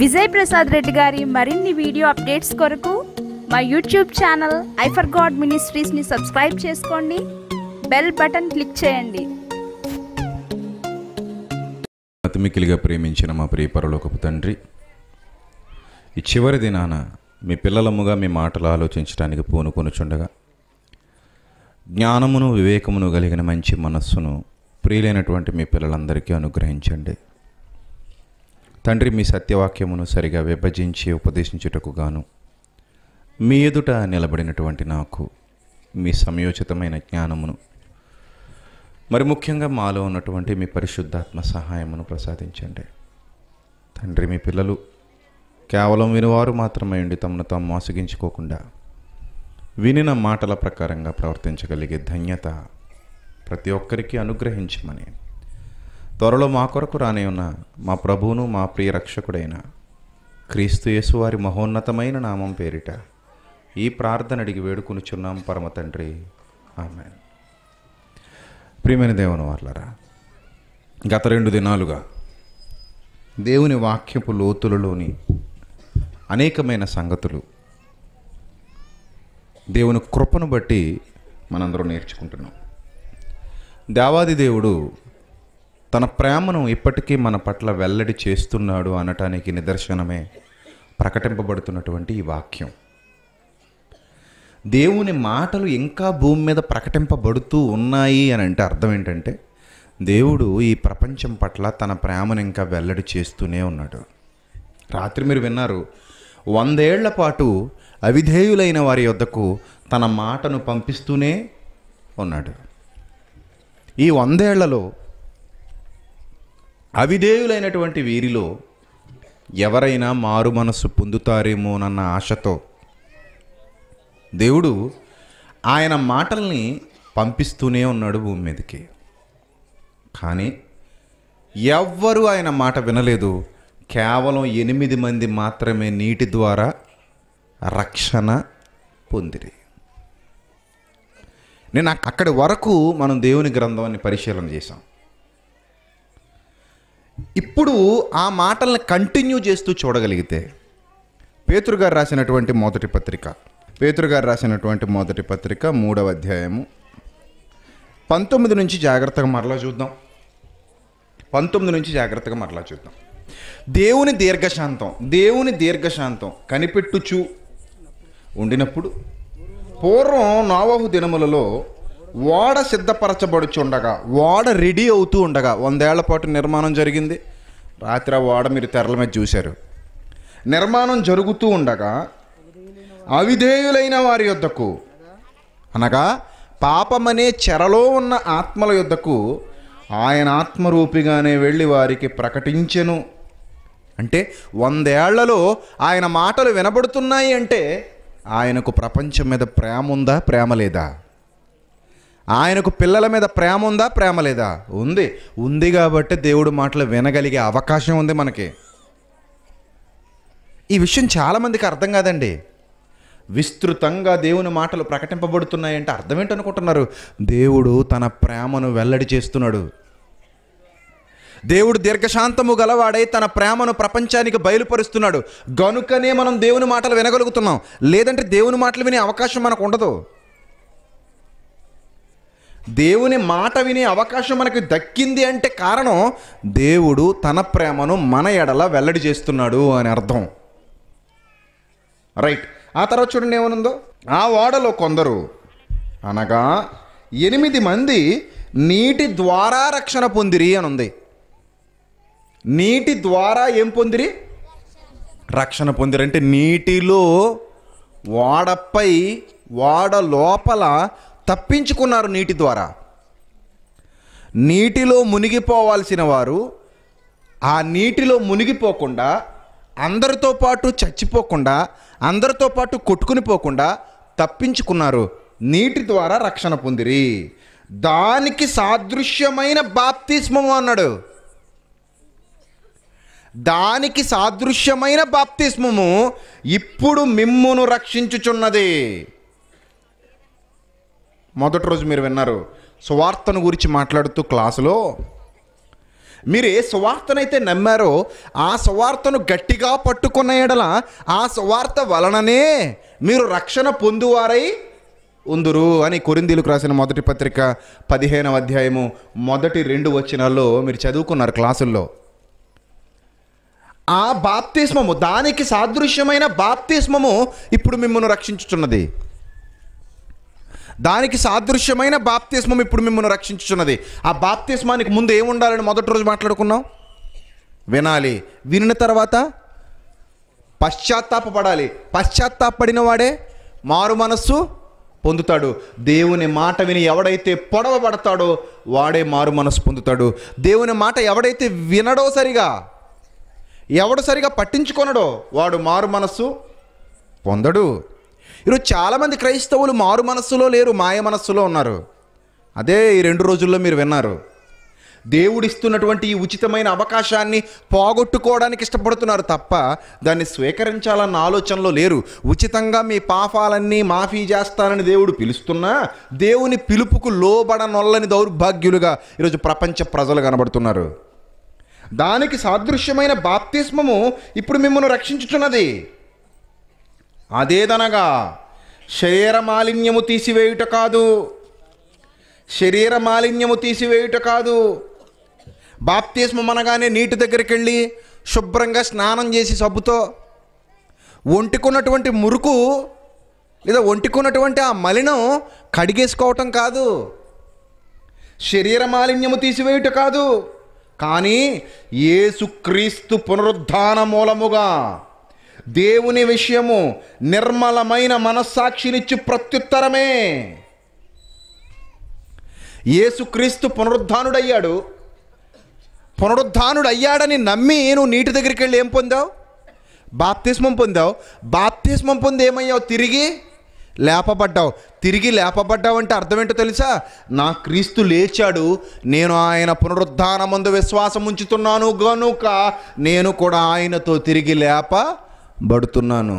విజయ్ ప్రసాద్ రెడ్డి గారి మరిన్ని video updates కొరకు మా యూట్యూబ్ ఛానల్ ఐఫర్ గాడ్ మినిస్ట్రీస్ని సబ్స్క్రైబ్ చేసుకోండి బెల్ బటన్ క్లిక్ చేయండి అతిమిక్కిలిగా ప్రేమించిన మా ప్రియ పరలోకపు తండ్రి ఈ చివరి దినాన మీ పిల్లలముగా మీ మాటలు ఆలోచించడానికి పూనుకొనుచుండగా జ్ఞానమును వివేకమును కలిగిన మంచి మనస్సును ప్రియులైనటువంటి మీ పిల్లలందరికీ అనుగ్రహించండి తండ్రి మీ సత్యవాక్యమును సరిగా విభజించి ఉపదేశించుటకు గాను మీ ఎదుట నిలబడినటువంటి నాకు మీ సమయోచితమైన జ్ఞానమును మరి ముఖ్యంగా మాలో ఉన్నటువంటి మీ పరిశుద్ధాత్మ సహాయమును ప్రసాదించండి తండ్రి మీ పిల్లలు కేవలం వినివారు మాత్రమే ఉండి తమను తాము మోసగించుకోకుండా వినిన మాటల ప్రకారంగా ప్రవర్తించగలిగే ధన్యత ప్రతి ఒక్కరికి అనుగ్రహించమని త్వరలో మా కొరకు రానే ఉన్న మా ప్రభువును మా ప్రియ రక్షకుడైన క్రీస్తు యేసు వారి మహోన్నతమైన నామం పేరిట ఈ ప్రార్థన అడిగి వేడుకునిచున్నాం పరమ తండ్రి ఆమె ప్రియమైన దేవుని వాళ్ళరా గత రెండు దినాలుగా దేవుని వాక్యపు లోతులలోని అనేకమైన సంగతులు దేవుని కృపను బట్టి మనందరం నేర్చుకుంటున్నాం దేవాది దేవుడు తన ప్రేమను ఇప్పటికీ మన పట్ల వెల్లడి చేస్తున్నాడు అనటానికి నిదర్శనమే ప్రకటింపబడుతున్నటువంటి ఈ వాక్యం దేవుని మాటలు ఇంకా భూమి మీద ప్రకటింపబడుతూ ఉన్నాయి అని అంటే అర్థం ఏంటంటే దేవుడు ఈ ప్రపంచం పట్ల తన ప్రేమను ఇంకా వెల్లడి చేస్తూనే ఉన్నాడు రాత్రి మీరు విన్నారు వందేళ్ల పాటు అవిధేయులైన వారి యొద్దకు తన మాటను పంపిస్తూనే ఉన్నాడు ఈ వందేళ్లలో అవిధేయులైనటువంటి వీరిలో ఎవరైనా మారు మనస్సు పొందుతారేమోనన్న ఆశతో దేవుడు ఆయన మాటల్ని పంపిస్తూనే ఉన్నాడు భూమి మీదకి కానీ ఎవ్వరూ ఆయన మాట వినలేదు కేవలం ఎనిమిది మంది మాత్రమే నీటి ద్వారా రక్షణ పొందిరి నేను అక్కడి వరకు మనం దేవుని గ్రంథాన్ని పరిశీలన చేశాం ఇప్పుడు ఆ మాటలను కంటిన్యూ చేస్తూ చూడగలిగితే పేతురు గారు రాసినటువంటి మొదటి పత్రిక పేతురు గారు రాసినటువంటి మొదటి పత్రిక మూడవ అధ్యాయము పంతొమ్మిది నుంచి జాగ్రత్తగా మరలా చూద్దాం పంతొమ్మిది నుంచి జాగ్రత్తగా మరలా చూద్దాం దేవుని దీర్ఘశాంతం దేవుని దీర్ఘశాంతం కనిపెట్టుచు ఉండినప్పుడు పూర్వం నావహు దినములలో ఓడ సిద్ధపరచబడుచుండగా ఓడ రెడీ అవుతూ ఉండగా వందేళ్ల పాటు నిర్మాణం జరిగింది రాత్రి ఆ ఓడ మీరు తెరల మీద చూశారు నిర్మాణం జరుగుతూ ఉండగా అవిధేయులైన వారి యొద్దకు అనగా పాపమనే చెరలో ఉన్న ఆత్మల యొద్దకు ఆయన ఆత్మరూపిగానే వెళ్ళి వారికి ప్రకటించెను అంటే వందేళ్లలో ఆయన మాటలు వినబడుతున్నాయి అంటే ఆయనకు ప్రపంచం మీద ప్రేమ ఉందా ప్రేమ లేదా ఆయనకు పిల్లల మీద ప్రేమ ఉందా ప్రేమ లేదా ఉంది ఉంది కాబట్టి దేవుడు మాటలు వినగలిగే అవకాశం ఉంది మనకి ఈ విషయం చాలామందికి అర్థం కాదండి విస్తృతంగా దేవుని మాటలు ప్రకటింపబడుతున్నాయంటే అర్థం ఏంటనుకుంటున్నారు దేవుడు తన ప్రేమను వెల్లడి చేస్తున్నాడు దేవుడు దీర్ఘశాంతము గలవాడై తన ప్రేమను ప్రపంచానికి బయలుపరుస్తున్నాడు గనుకనే మనం దేవుని మాటలు వినగలుగుతున్నాం లేదంటే దేవుని మాటలు వినే అవకాశం మనకు ఉండదు దేవుని మాట వినే అవకాశం మనకు దక్కింది అంటే కారణం దేవుడు తన ప్రేమను మన ఎడల వెల్లడి చేస్తున్నాడు అని అర్థం రైట్ ఆ తర్వాత చూడండి ఏమనుందో ఆ ఓడలో కొందరు అనగా ఎనిమిది మంది నీటి ద్వారా రక్షణ పొందిరి అని ఉంది నీటి ద్వారా ఏం పొందిరి రక్షణ పొందిరంటే నీటిలో ఓడపై ఓడ లోపల తప్పించుకున్నారు నీటి ద్వారా నీటిలో మునిగిపోవాల్సిన వారు ఆ నీటిలో మునిగిపోకుండా అందరితో పాటు చచ్చిపోకుండా అందరితో పాటు కొట్టుకుని పోకుండా తప్పించుకున్నారు నీటి ద్వారా రక్షణ పొందిరి దానికి సాదృశ్యమైన బాప్తిస్మం అన్నాడు దానికి సాదృశ్యమైన బాప్తిస్మము ఇప్పుడు మిమ్మును రక్షించుచున్నది మొదటి రోజు మీరు విన్నారు సువార్తను గురించి మాట్లాడుతూ క్లాసులో మీరు ఏ సువార్తనైతే నమ్మారో ఆ సువార్తను గట్టిగా పట్టుకున్న ఎడల ఆ సువార్త వలననే మీరు రక్షణ పొందువారై ఉందురు అని కొరిందీలకు రాసిన మొదటి పత్రిక పదిహేనవ అధ్యాయము మొదటి రెండు వచ్చినాల్లో మీరు చదువుకున్నారు క్లాసుల్లో ఆ బాప్తిస్మము దానికి సాదృశ్యమైన బాప్తిస్మము ఇప్పుడు మిమ్మల్ని రక్షించుతున్నది దానికి సాదృశ్యమైన బాప్తిస్మం ఇప్పుడు మిమ్మల్ని రక్షించున్నది ఆ బాప్తిస్మానికి ముందు ఏముండాలని మొదటి రోజు మాట్లాడుకున్నాం వినాలి వినిన తర్వాత పశ్చాత్తాపడాలి పశ్చాత్తాపడిన వాడే మారు మనస్సు పొందుతాడు దేవుని మాట విని ఎవడైతే పొడవ పడతాడో వాడే మారు మనసు పొందుతాడు దేవుని మాట ఎవడైతే వినడో సరిగా ఎవడు సరిగా పట్టించుకొనడో వాడు మారు మనస్సు పొందడు ఈరోజు చాలామంది క్రైస్తవులు మారు మనస్సులో లేరు మాయ మనస్సులో ఉన్నారు అదే ఈ రెండు రోజుల్లో మీరు విన్నారు దేవుడిస్తున్నటువంటి ఈ ఉచితమైన అవకాశాన్ని పోగొట్టుకోవడానికి ఇష్టపడుతున్నారు తప్ప దాన్ని స్వీకరించాలన్న ఆలోచనలో లేరు ఉచితంగా మీ పాపాలన్నీ మాఫీ చేస్తానని దేవుడు పిలుస్తున్నా దేవుని పిలుపుకు లోబడనొల్లని దౌర్భాగ్యులుగా ఈరోజు ప్రపంచ ప్రజలు కనబడుతున్నారు దానికి సాదృశ్యమైన బాప్తిస్మము ఇప్పుడు మిమ్మల్ని రక్షించుతున్నది అదేదనగా శరీర మాలిన్యము తీసివేయుట కాదు శరీర మాలిన్యము తీసివేయుట కాదు బాప్తీస్మం అనగానే నీటి దగ్గరికి వెళ్ళి శుభ్రంగా స్నానం చేసి సబ్బుతో ఒంటికున్నటువంటి మురుకు లేదా ఒంటికున్నటువంటి ఆ మలినం కడిగేసుకోవటం కాదు శరీర మాలిన్యము తీసివేయుట కాదు కానీ ఏసుక్రీస్తు పునరుద్ధాన మూలముగా దేవుని విషయము నిర్మలమైన మనస్సాక్షినిచ్చి ప్రత్యుత్తరమే యేసుక్రీస్తు పునరుద్ధానుడయ్యాడు పునరుద్ధానుడయ్యాడని నమ్మి నువ్వు నీటి దగ్గరికి వెళ్ళి ఏం పొందావు బాప్తిస్మం పొందావు బాప్తిస్మం పొంది ఏమయ్యావు తిరిగి లేపబడ్డావు తిరిగి లేపబడ్డావు అంటే అర్థమేంటో తెలుసా నా క్రీస్తు లేచాడు నేను ఆయన పునరుద్ధానమందు విశ్వాసం ఉంచుతున్నాను గనుక నేను కూడా ఆయనతో తిరిగి లేప బడుతున్నాను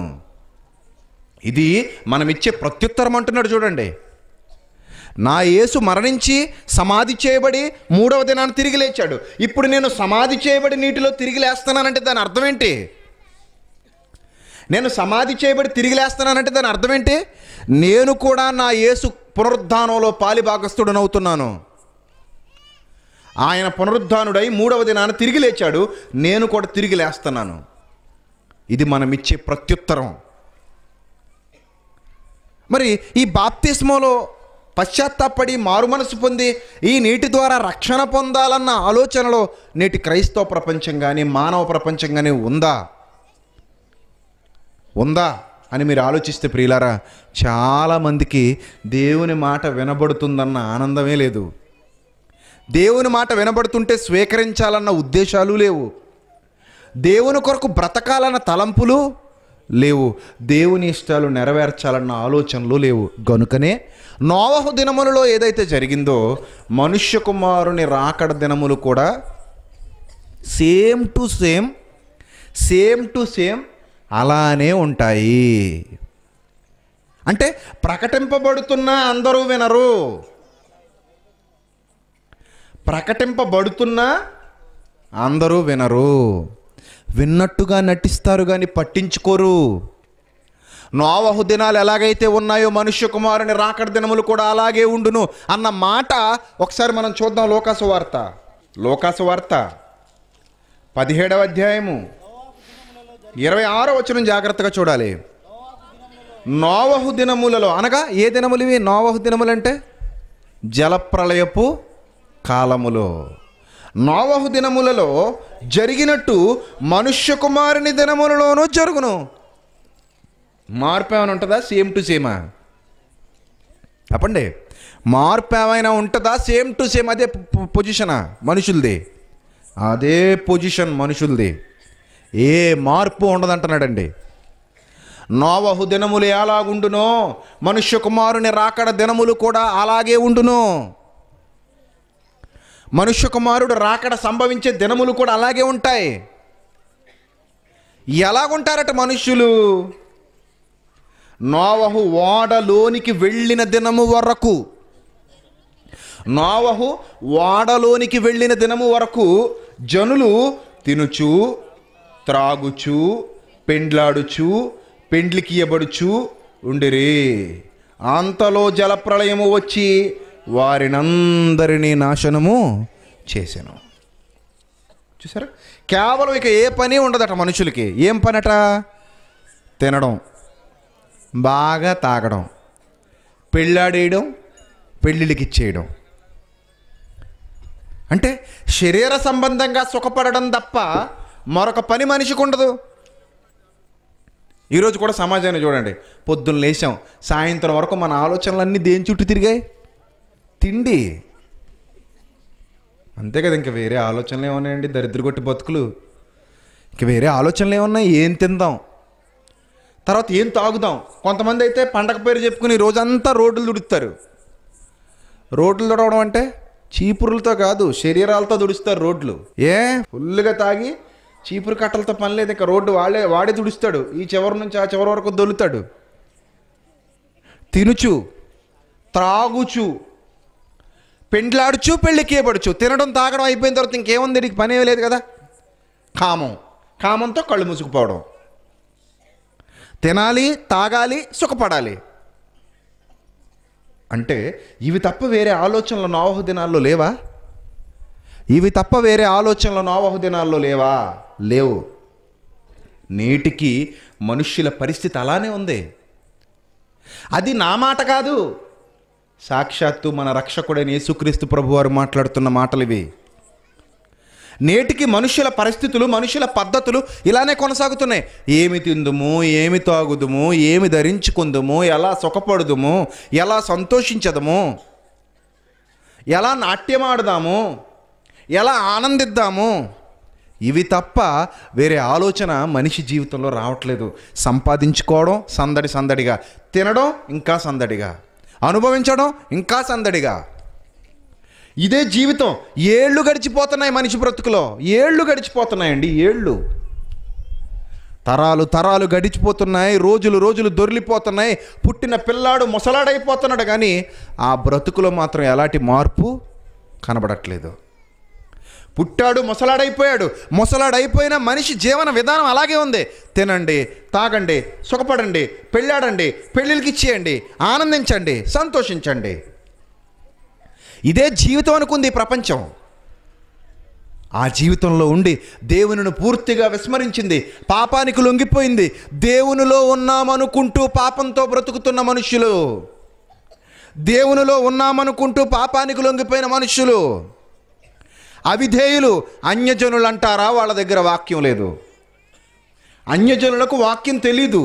ఇది మనం ఇచ్చే ప్రత్యుత్తరం అంటున్నాడు చూడండి నా యేసు మరణించి సమాధి చేయబడి మూడవ దినాన్ని తిరిగి లేచాడు ఇప్పుడు నేను సమాధి చేయబడి నీటిలో తిరిగి లేస్తున్నానంటే దాని అర్థం ఏంటి నేను సమాధి చేయబడి తిరిగి లేస్తున్నానంటే దాని అర్థం ఏంటి నేను కూడా నా యేసు పునరుద్ధానంలో పాలిభాగస్థుడనవుతున్నాను ఆయన పునరుద్ధానుడై మూడవ దినాన్ని తిరిగి లేచాడు నేను కూడా తిరిగి లేస్తున్నాను ఇది మనం ఇచ్చే ప్రత్యుత్తరం మరి ఈ బాప్తిస్మలో పశ్చాత్తాపడి మారుమనసు పొంది ఈ నీటి ద్వారా రక్షణ పొందాలన్న ఆలోచనలో నేటి క్రైస్తవ ప్రపంచం కానీ మానవ ప్రపంచం కానీ ఉందా ఉందా అని మీరు ఆలోచిస్తే ప్రియులారా చాలామందికి దేవుని మాట వినబడుతుందన్న ఆనందమే లేదు దేవుని మాట వినబడుతుంటే స్వీకరించాలన్న ఉద్దేశాలు లేవు దేవుని కొరకు బ్రతకాలన్న తలంపులు లేవు దేవుని ఇష్టాలు నెరవేర్చాలన్న ఆలోచనలు లేవు గనుకనే నోవహు దినములలో ఏదైతే జరిగిందో మనుష్య కుమారుని రాకడ దినములు కూడా same to same same to same అలానే ఉంటాయి అంటే ప్రకటింపబడుతున్న అందరూ వినరు ప్రకటింపబడుతున్న అందరూ వినరు విన్నట్టుగా నటిస్తారు కానీ పట్టించుకోరు నోవహు దినాలు ఎలాగైతే ఉన్నాయో మనుష్య కుమారుని రాకడ దినములు కూడా అలాగే ఉండును అన్న మాట ఒకసారి మనం చూద్దాం లోకాసు వార్త లోకాసు వార్త పదిహేడవ అధ్యాయము ఇరవై ఆరో వచ్చిన జాగ్రత్తగా చూడాలి నోవహు దినములలో అనగా ఏ దినములు ఇవి నోవహు దినములంటే జలప్రలయపు కాలములో నోవహు దినములలో జరిగినట్టు మనుష్య కుమారుని దినములలోనూ జరుగును మార్పు ఏమైనా ఉంటుందా సేమ్ టు సేమా చెప్పండి మార్పు ఏమైనా ఉంటుందా సేమ్ టు సేమ్ అదే పొజిషనా మనుషులది అదే పొజిషన్ మనుషులది ఏ మార్పు ఉండదంటున్నాడండి నోవహు దినములు ఎలాగుండునో మనుష్య కుమారుని రాకడ దినములు కూడా అలాగే ఉండును మనుష్య కుమారుడు రాకడ సంభవించే దినములు కూడా అలాగే ఉంటాయి ఎలాగుంటారట మనుష్యులు నోవహు ఓడలోనికి వెళ్ళిన దినము వరకు నోవహు ఓడలోనికి వెళ్ళిన దినము వరకు జనులు తినుచు త్రాగుచు పెండ్లాడుచు ఇవ్వబడుచు ఉండిరి అంతలో జలప్రళయము వచ్చి వారినందరినీ నాశనము చేశాను చూసారా కేవలం ఇక ఏ పని ఉండదట మనుషులకి ఏం పనట తినడం బాగా తాగడం పెళ్ళాడేయడం పెళ్ళిళ్ళకి ఇచ్చేయడం అంటే శరీర సంబంధంగా సుఖపడడం తప్ప మరొక పని మనిషికి ఉండదు ఈరోజు కూడా సమాజాన్ని చూడండి పొద్దున్న లేచాం సాయంత్రం వరకు మన ఆలోచనలన్నీ దేని చుట్టూ తిరిగాయి తిండి అంతే కదా ఇంకా వేరే ఆలోచనలు ఏమున్నాయండి దరిద్ర కొట్టి బతుకులు ఇంక వేరే ఆలోచనలు ఏమున్నాయి ఏం తిందాం తర్వాత ఏం తాగుదాం కొంతమంది అయితే పండగ పేరు చెప్పుకుని రోజంతా రోడ్లు దుడుస్తారు రోడ్లు దుడవడం అంటే చీపురులతో కాదు శరీరాలతో దుడుస్తారు రోడ్లు ఏ ఫుల్గా తాగి చీపురు కట్టలతో పని లేదు ఇంకా రోడ్డు వాడే వాడే దుడుస్తాడు ఈ చివరి నుంచి ఆ చివరి వరకు దొలుతాడు తినుచు త్రాగుచు పెండ్లాడుచు పెళ్ళికేయబడుచు తినడం తాగడం అయిపోయిన తర్వాత ఇంకేముంది నీకు పని లేదు కదా కామం కామంతో కళ్ళు మూసుకుపోవడం తినాలి తాగాలి సుఖపడాలి అంటే ఇవి తప్ప వేరే ఆలోచనలు నోవహు దినాల్లో లేవా ఇవి తప్ప వేరే ఆలోచనలు నోవహు దినాల్లో లేవా లేవు నేటికి మనుష్యుల పరిస్థితి అలానే ఉంది అది నా మాట కాదు సాక్షాత్తు మన రక్షకుడైన యేసుక్రీస్తు ప్రభు వారు మాట్లాడుతున్న మాటలు ఇవి నేటికి మనుషుల పరిస్థితులు మనుషుల పద్ధతులు ఇలానే కొనసాగుతున్నాయి ఏమి తిందుము ఏమి తాగుదుము ఏమి ధరించుకుందుము ఎలా సుఖపడుదుము ఎలా సంతోషించదము ఎలా నాట్యం ఎలా ఆనందిద్దాము ఇవి తప్ప వేరే ఆలోచన మనిషి జీవితంలో రావట్లేదు సంపాదించుకోవడం సందడి సందడిగా తినడం ఇంకా సందడిగా అనుభవించడం ఇంకా సందడిగా ఇదే జీవితం ఏళ్ళు గడిచిపోతున్నాయి మనిషి బ్రతుకులో ఏళ్ళు గడిచిపోతున్నాయండి ఏళ్ళు తరాలు తరాలు గడిచిపోతున్నాయి రోజులు రోజులు దొరిలిపోతున్నాయి పుట్టిన పిల్లాడు ముసలాడైపోతున్నాడు కానీ ఆ బ్రతుకులో మాత్రం ఎలాంటి మార్పు కనబడట్లేదు పుట్టాడు ముసలాడైపోయాడు ముసలాడైపోయిన మనిషి జీవన విధానం అలాగే ఉంది తినండి తాగండి సుఖపడండి పెళ్ళాడండి పెళ్ళిళ్ళకి ఇచ్చేయండి ఆనందించండి సంతోషించండి ఇదే జీవితం అనుకుంది ప్రపంచం ఆ జీవితంలో ఉండి దేవునిను పూర్తిగా విస్మరించింది పాపానికి లొంగిపోయింది దేవునిలో ఉన్నామనుకుంటూ పాపంతో బ్రతుకుతున్న మనుషులు దేవునిలో ఉన్నామనుకుంటూ పాపానికి లొంగిపోయిన మనుషులు అవిధేయులు అన్యజనులు అంటారా వాళ్ళ దగ్గర వాక్యం లేదు అన్యజనులకు వాక్యం తెలీదు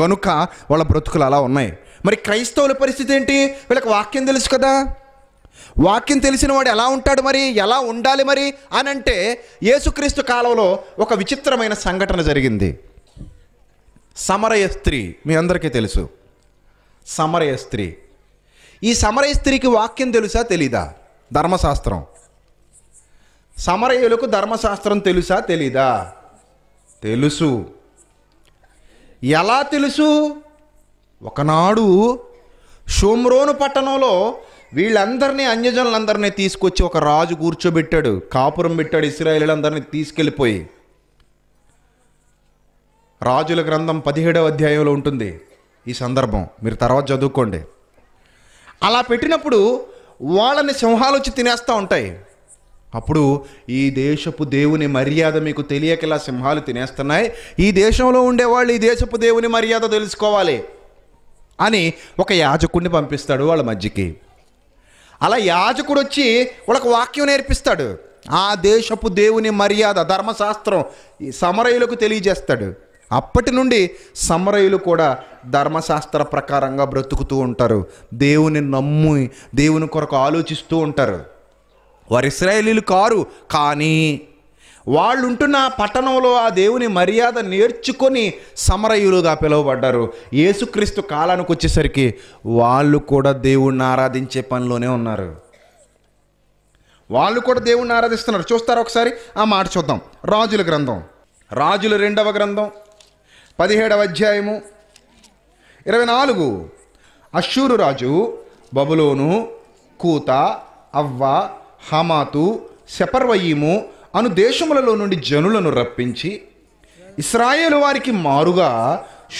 గనుక వాళ్ళ బ్రతుకులు అలా ఉన్నాయి మరి క్రైస్తవుల పరిస్థితి ఏంటి వీళ్ళకి వాక్యం తెలుసు కదా వాక్యం తెలిసిన వాడు ఎలా ఉంటాడు మరి ఎలా ఉండాలి మరి అని అంటే యేసుక్రీస్తు కాలంలో ఒక విచిత్రమైన సంఘటన జరిగింది సమరయ స్త్రీ మీ అందరికీ తెలుసు సమరయ స్త్రీ ఈ సమరయ స్త్రీకి వాక్యం తెలుసా తెలీదా ధర్మశాస్త్రం సమరయులకు ధర్మశాస్త్రం తెలుసా తెలీదా తెలుసు ఎలా తెలుసు ఒకనాడు షోమ్రోను పట్టణంలో వీళ్ళందరినీ అన్యజనులందరినీ తీసుకొచ్చి ఒక రాజు కూర్చోబెట్టాడు కాపురం పెట్టాడు ఇస్రాయేలీలందరినీ తీసుకెళ్ళిపోయి రాజుల గ్రంథం పదిహేడవ అధ్యాయంలో ఉంటుంది ఈ సందర్భం మీరు తర్వాత చదువుకోండి అలా పెట్టినప్పుడు వాళ్ళని సింహాలు వచ్చి తినేస్తూ ఉంటాయి అప్పుడు ఈ దేశపు దేవుని మర్యాద మీకు తెలియకలా సింహాలు తినేస్తున్నాయి ఈ దేశంలో ఉండేవాళ్ళు ఈ దేశపు దేవుని మర్యాద తెలుసుకోవాలి అని ఒక యాజకుడిని పంపిస్తాడు వాళ్ళ మధ్యకి అలా యాజకుడు వచ్చి వాళ్ళకు వాక్యం నేర్పిస్తాడు ఆ దేశపు దేవుని మర్యాద ధర్మశాస్త్రం సమరయులకు తెలియజేస్తాడు అప్పటి నుండి సమరయులు కూడా ధర్మశాస్త్ర ప్రకారంగా బ్రతుకుతూ ఉంటారు దేవుని నమ్ము దేవుని కొరకు ఆలోచిస్తూ ఉంటారు వారు ఇస్రాయేలీలు కారు కానీ వాళ్ళు ఉంటున్న పట్టణంలో ఆ దేవుని మర్యాద నేర్చుకొని సమరయులుగా పిలువబడ్డారు యేసుక్రీస్తు కాలానికి వచ్చేసరికి వాళ్ళు కూడా దేవుణ్ణి ఆరాధించే పనిలోనే ఉన్నారు వాళ్ళు కూడా దేవుణ్ణి ఆరాధిస్తున్నారు చూస్తారు ఒకసారి ఆ మాట చూద్దాం రాజుల గ్రంథం రాజుల రెండవ గ్రంథం పదిహేడవ అధ్యాయము ఇరవై నాలుగు అశ్షూరు రాజు బబులోను కూత అవ్వ హమాతు సెపర్వయీము అను దేశములలో నుండి జనులను రప్పించి ఇస్రాయేల్ వారికి మారుగా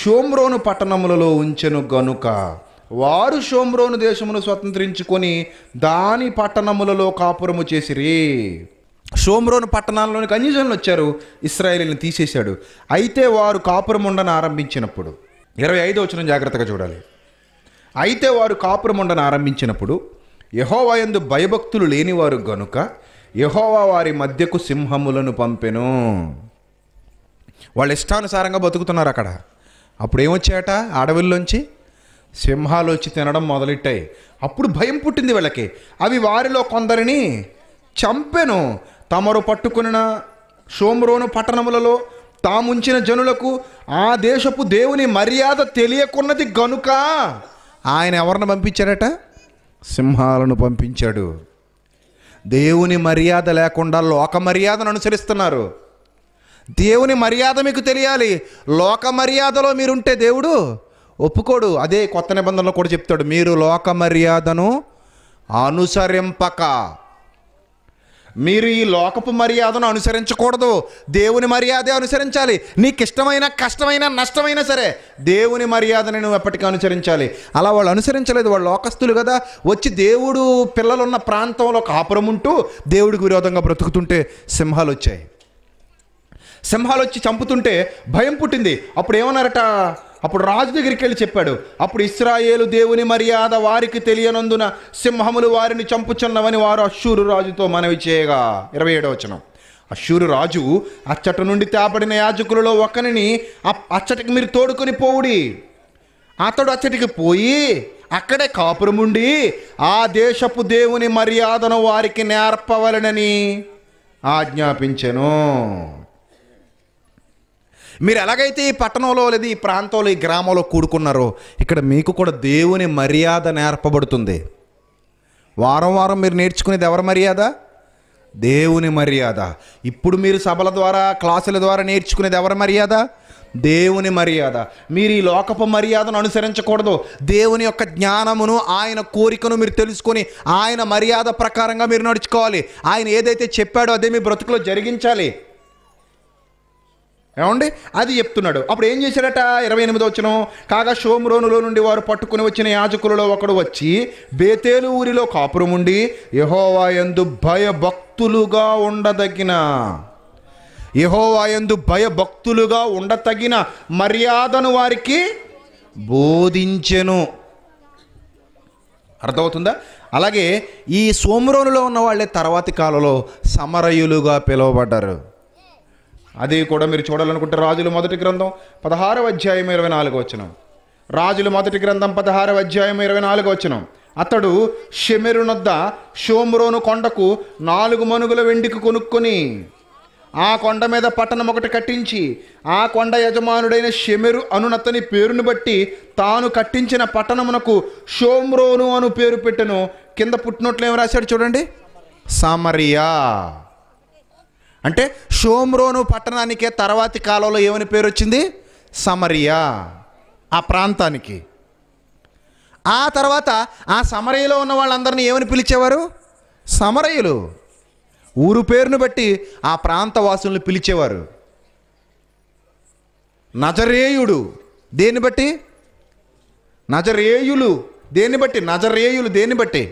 షోమ్రోను పట్టణములలో ఉంచెను గనుక వారు షోమ్రోను దేశమును స్వతంత్రించుకొని దాని పట్టణములలో కాపురము చేసిరి షోమ్రోను పట్టణాలలోని కన్యజనులు వచ్చారు ఇస్రాయేలీని తీసేశాడు అయితే వారు కాపురం ఆరంభించినప్పుడు ఇరవై ఐదు వచ్చిన జాగ్రత్తగా చూడాలి అయితే వారు కాపురం ఆరంభించినప్పుడు యహోవాయందు భయభక్తులు లేనివారు గనుక యహోవా వారి మధ్యకు సింహములను పంపెను వాళ్ళు ఇష్టానుసారంగా బతుకుతున్నారు అక్కడ అప్పుడు ఏమొచ్చాయట అడవుల్లోంచి సింహాలు వచ్చి తినడం మొదలెట్టాయి అప్పుడు భయం పుట్టింది వీళ్ళకి అవి వారిలో కొందరిని చంపెను తమరు పట్టుకున్న షోమ్రోను పట్టణములలో తాముంచిన జనులకు ఆ దేశపు దేవుని మర్యాద తెలియకున్నది గనుక ఆయన ఎవరిని పంపించారట సింహాలను పంపించాడు దేవుని మర్యాద లేకుండా లోక మర్యాదను అనుసరిస్తున్నారు దేవుని మర్యాద మీకు తెలియాలి లోక మర్యాదలో మీరుంటే దేవుడు ఒప్పుకోడు అదే కొత్త నిబంధనలు కూడా చెప్తాడు మీరు లోక మర్యాదను అనుసరింపక మీరు ఈ లోకపు మర్యాదను అనుసరించకూడదు దేవుని మర్యాదే అనుసరించాలి నీకు ఇష్టమైన కష్టమైన నష్టమైనా సరే దేవుని మర్యాదని నువ్వు ఎప్పటికీ అనుసరించాలి అలా వాళ్ళు అనుసరించలేదు వాళ్ళు లోకస్తులు కదా వచ్చి దేవుడు పిల్లలున్న ప్రాంతంలో కాపురం ఉంటూ దేవుడికి విరోధంగా బ్రతుకుతుంటే సింహాలు వచ్చాయి సింహాలు వచ్చి చంపుతుంటే భయం పుట్టింది అప్పుడు ఏమన్నారట అప్పుడు రాజు దగ్గరికి వెళ్ళి చెప్పాడు అప్పుడు ఇస్రాయేలు దేవుని మర్యాద వారికి తెలియనందున సింహములు వారిని చంపుచున్నవని వారు అశ్షూరు రాజుతో మనవి చేయగా ఇరవై వచనం అశూరు రాజు అచ్చట నుండి తేపడిన యాజకులలో ఒకరిని అచ్చటికి మీరు తోడుకొని పోవుడి అతడు అచ్చటికి పోయి అక్కడే కాపురముండి ఆ దేశపు దేవుని మర్యాదను వారికి నేర్పవలనని ఆజ్ఞాపించెను మీరు ఎలాగైతే ఈ పట్టణంలో లేదా ఈ ప్రాంతంలో ఈ గ్రామంలో కూడుకున్నారో ఇక్కడ మీకు కూడా దేవుని మర్యాద నేర్పబడుతుంది వారం వారం మీరు నేర్చుకునేది ఎవరి మర్యాద దేవుని మర్యాద ఇప్పుడు మీరు సభల ద్వారా క్లాసుల ద్వారా నేర్చుకునేది ఎవరి మర్యాద దేవుని మర్యాద మీరు ఈ లోకపు మర్యాదను అనుసరించకూడదు దేవుని యొక్క జ్ఞానమును ఆయన కోరికను మీరు తెలుసుకొని ఆయన మర్యాద ప్రకారంగా మీరు నడుచుకోవాలి ఆయన ఏదైతే చెప్పాడో అదే మీ బ్రతుకులో జరిగించాలి ఏమండి అది చెప్తున్నాడు అప్పుడు ఏం చేశాడట ఇరవై ఎనిమిదో వచ్చిన కాగా షోమ్రోనులో నుండి వారు పట్టుకుని వచ్చిన యాజకులలో ఒకడు వచ్చి బేతేలు ఊరిలో కాపురం ఉండి యహోవా ఎందు భయభక్తులుగా ఉండదగిన యహోవాయందు ఎందు భయభక్తులుగా ఉండతగిన మర్యాదను వారికి బోధించెను అర్థమవుతుందా అలాగే ఈ సోమరోనులో ఉన్న వాళ్ళే తర్వాతి కాలంలో సమరయులుగా పిలువబడ్డారు అది కూడా మీరు చూడాలనుకుంటే రాజుల మొదటి గ్రంథం పదహారవ అధ్యాయం ఇరవై నాలుగు వచ్చినాం రాజుల మొదటి గ్రంథం పదహారవ అధ్యాయం ఇరవై నాలుగు వచ్చినాం అతడు షెమెరునొద్ద షోమ్రోను కొండకు నాలుగు మనుగుల వెండికి కొనుక్కొని ఆ కొండ మీద పట్టణం ఒకటి కట్టించి ఆ కొండ యజమానుడైన షెమెరు అనునతని పేరును బట్టి తాను కట్టించిన పట్టణమునకు షోమ్రోను అను పేరు పెట్టను కింద పుట్టినట్లు ఏమి రాశాడు చూడండి సమరియా అంటే షోమ్రోను పట్టణానికే తర్వాతి కాలంలో ఏమని పేరు వచ్చింది సమరియా ఆ ప్రాంతానికి ఆ తర్వాత ఆ సమరయ్యలో ఉన్న వాళ్ళందరినీ ఏమని పిలిచేవారు సమరయులు ఊరు పేరును బట్టి ఆ ప్రాంతవాసులను పిలిచేవారు నజరేయుడు దేన్ని బట్టి నజరేయులు దేన్ని బట్టి నజరేయులు దేన్ని బట్టి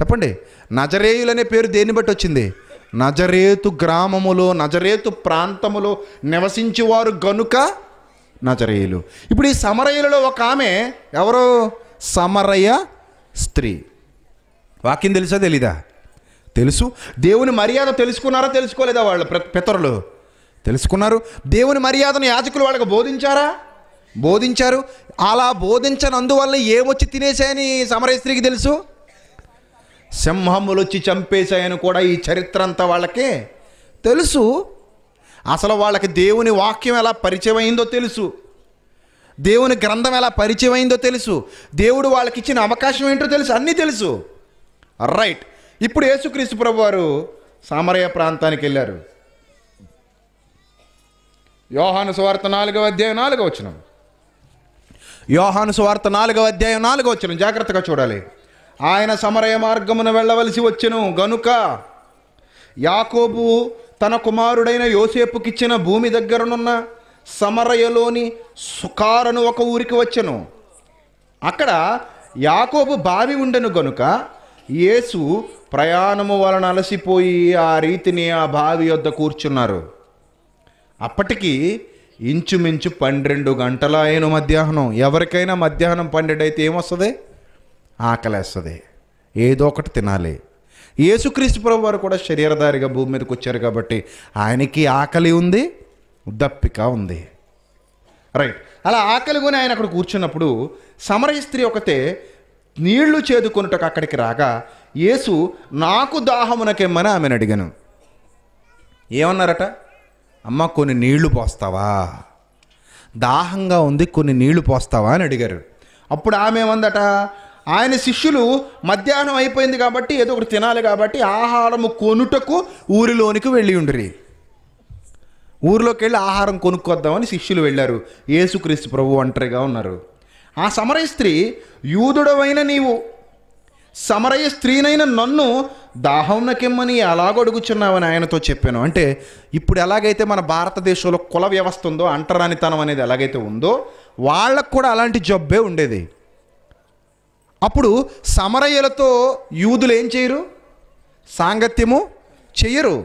చెప్పండి నజరేయులు అనే పేరు దేన్ని బట్టి వచ్చింది నజరేతు గ్రామములో నజరేతు ప్రాంతములో నివసించేవారు గనుక నజరేయులు ఇప్పుడు ఈ సమరయులలో ఒక ఆమె ఎవరు సమరయ స్త్రీ వాక్యం తెలుసా తెలీదా తెలుసు దేవుని మర్యాద తెలుసుకున్నారా తెలుసుకోలేదా వాళ్ళు పితరులు తెలుసుకున్నారు దేవుని మర్యాదను యాజకులు వాళ్ళకి బోధించారా బోధించారు అలా బోధించనందువల్ల ఏమొచ్చి తినేసాయని సమరయ స్త్రీకి తెలుసు సింహములు వచ్చి చంపేశాయని కూడా ఈ చరిత్ర అంతా వాళ్ళకే తెలుసు అసలు వాళ్ళకి దేవుని వాక్యం ఎలా పరిచయం అయిందో తెలుసు దేవుని గ్రంథం ఎలా పరిచయం అయిందో తెలుసు దేవుడు వాళ్ళకి ఇచ్చిన అవకాశం ఏంటో తెలుసు అన్నీ తెలుసు రైట్ ఇప్పుడు యేసుక్రీస్తు ప్రభు వారు సామరయ ప్రాంతానికి వెళ్ళారు యోహాను సువార్త నాలుగవ అధ్యాయం నాలుగవ వచ్చిన యోహాను సువార్త నాలుగవ అధ్యాయం నాలుగవ వచ్చిన జాగ్రత్తగా చూడాలి ఆయన సమరయ మార్గమున వెళ్ళవలసి వచ్చెను గనుక యాకోబు తన కుమారుడైన యోసేపుకిచ్చిన భూమి దగ్గరనున్న సమరయలోని సుకారను ఒక ఊరికి వచ్చెను అక్కడ యాకోబు బావి ఉండెను గనుక యేసు ప్రయాణము వలన అలసిపోయి ఆ రీతిని ఆ బావి వద్ద కూర్చున్నారు అప్పటికి ఇంచుమించు పన్నెండు గంటల అయిన మధ్యాహ్నం ఎవరికైనా మధ్యాహ్నం పన్నెండు అయితే ఏమొస్తుంది ఆకలేస్తుంది ఏదో ఒకటి తినాలి యేసుక్రీస్తు ప్రభు వారు కూడా శరీరధారిగా భూమి మీదకి వచ్చారు కాబట్టి ఆయనకి ఆకలి ఉంది దప్పిక ఉంది రైట్ అలా ఆకలి కొని ఆయన అక్కడ కూర్చున్నప్పుడు సమర స్త్రీ ఒకతే నీళ్లు చేదుకొనుటకు అక్కడికి రాగా యేసు నాకు దాహమునకేమని ఆమెను అడిగాను ఏమన్నారట అమ్మ కొన్ని నీళ్లు పోస్తావా దాహంగా ఉంది కొన్ని నీళ్లు పోస్తావా అని అడిగారు అప్పుడు ఆమె ఏమందట ఆయన శిష్యులు మధ్యాహ్నం అయిపోయింది కాబట్టి ఏదో ఒకటి తినాలి కాబట్టి ఆహారము కొనుటకు ఊరిలోనికి వెళ్ళి ఉండిరి ఊరిలోకి వెళ్ళి ఆహారం కొనుక్కొద్దామని శిష్యులు వెళ్ళారు ఏసుక్రీస్తు ప్రభు ఒంటరిగా ఉన్నారు ఆ సమరయ స్త్రీ యూదుడవైన నీవు సమరయ స్త్రీనైన నన్ను దాహం నకెమ్మని ఎలాగొడుగుచున్నావని ఆయనతో చెప్పాను అంటే ఇప్పుడు ఎలాగైతే మన భారతదేశంలో కుల వ్యవస్థ ఉందో అంటరానితనం అనేది ఎలాగైతే ఉందో వాళ్ళకు కూడా అలాంటి జబ్బే ఉండేది అప్పుడు సమరయ్యలతో యూదులు ఏం చేయరు సాంగత్యము చెయ్యరు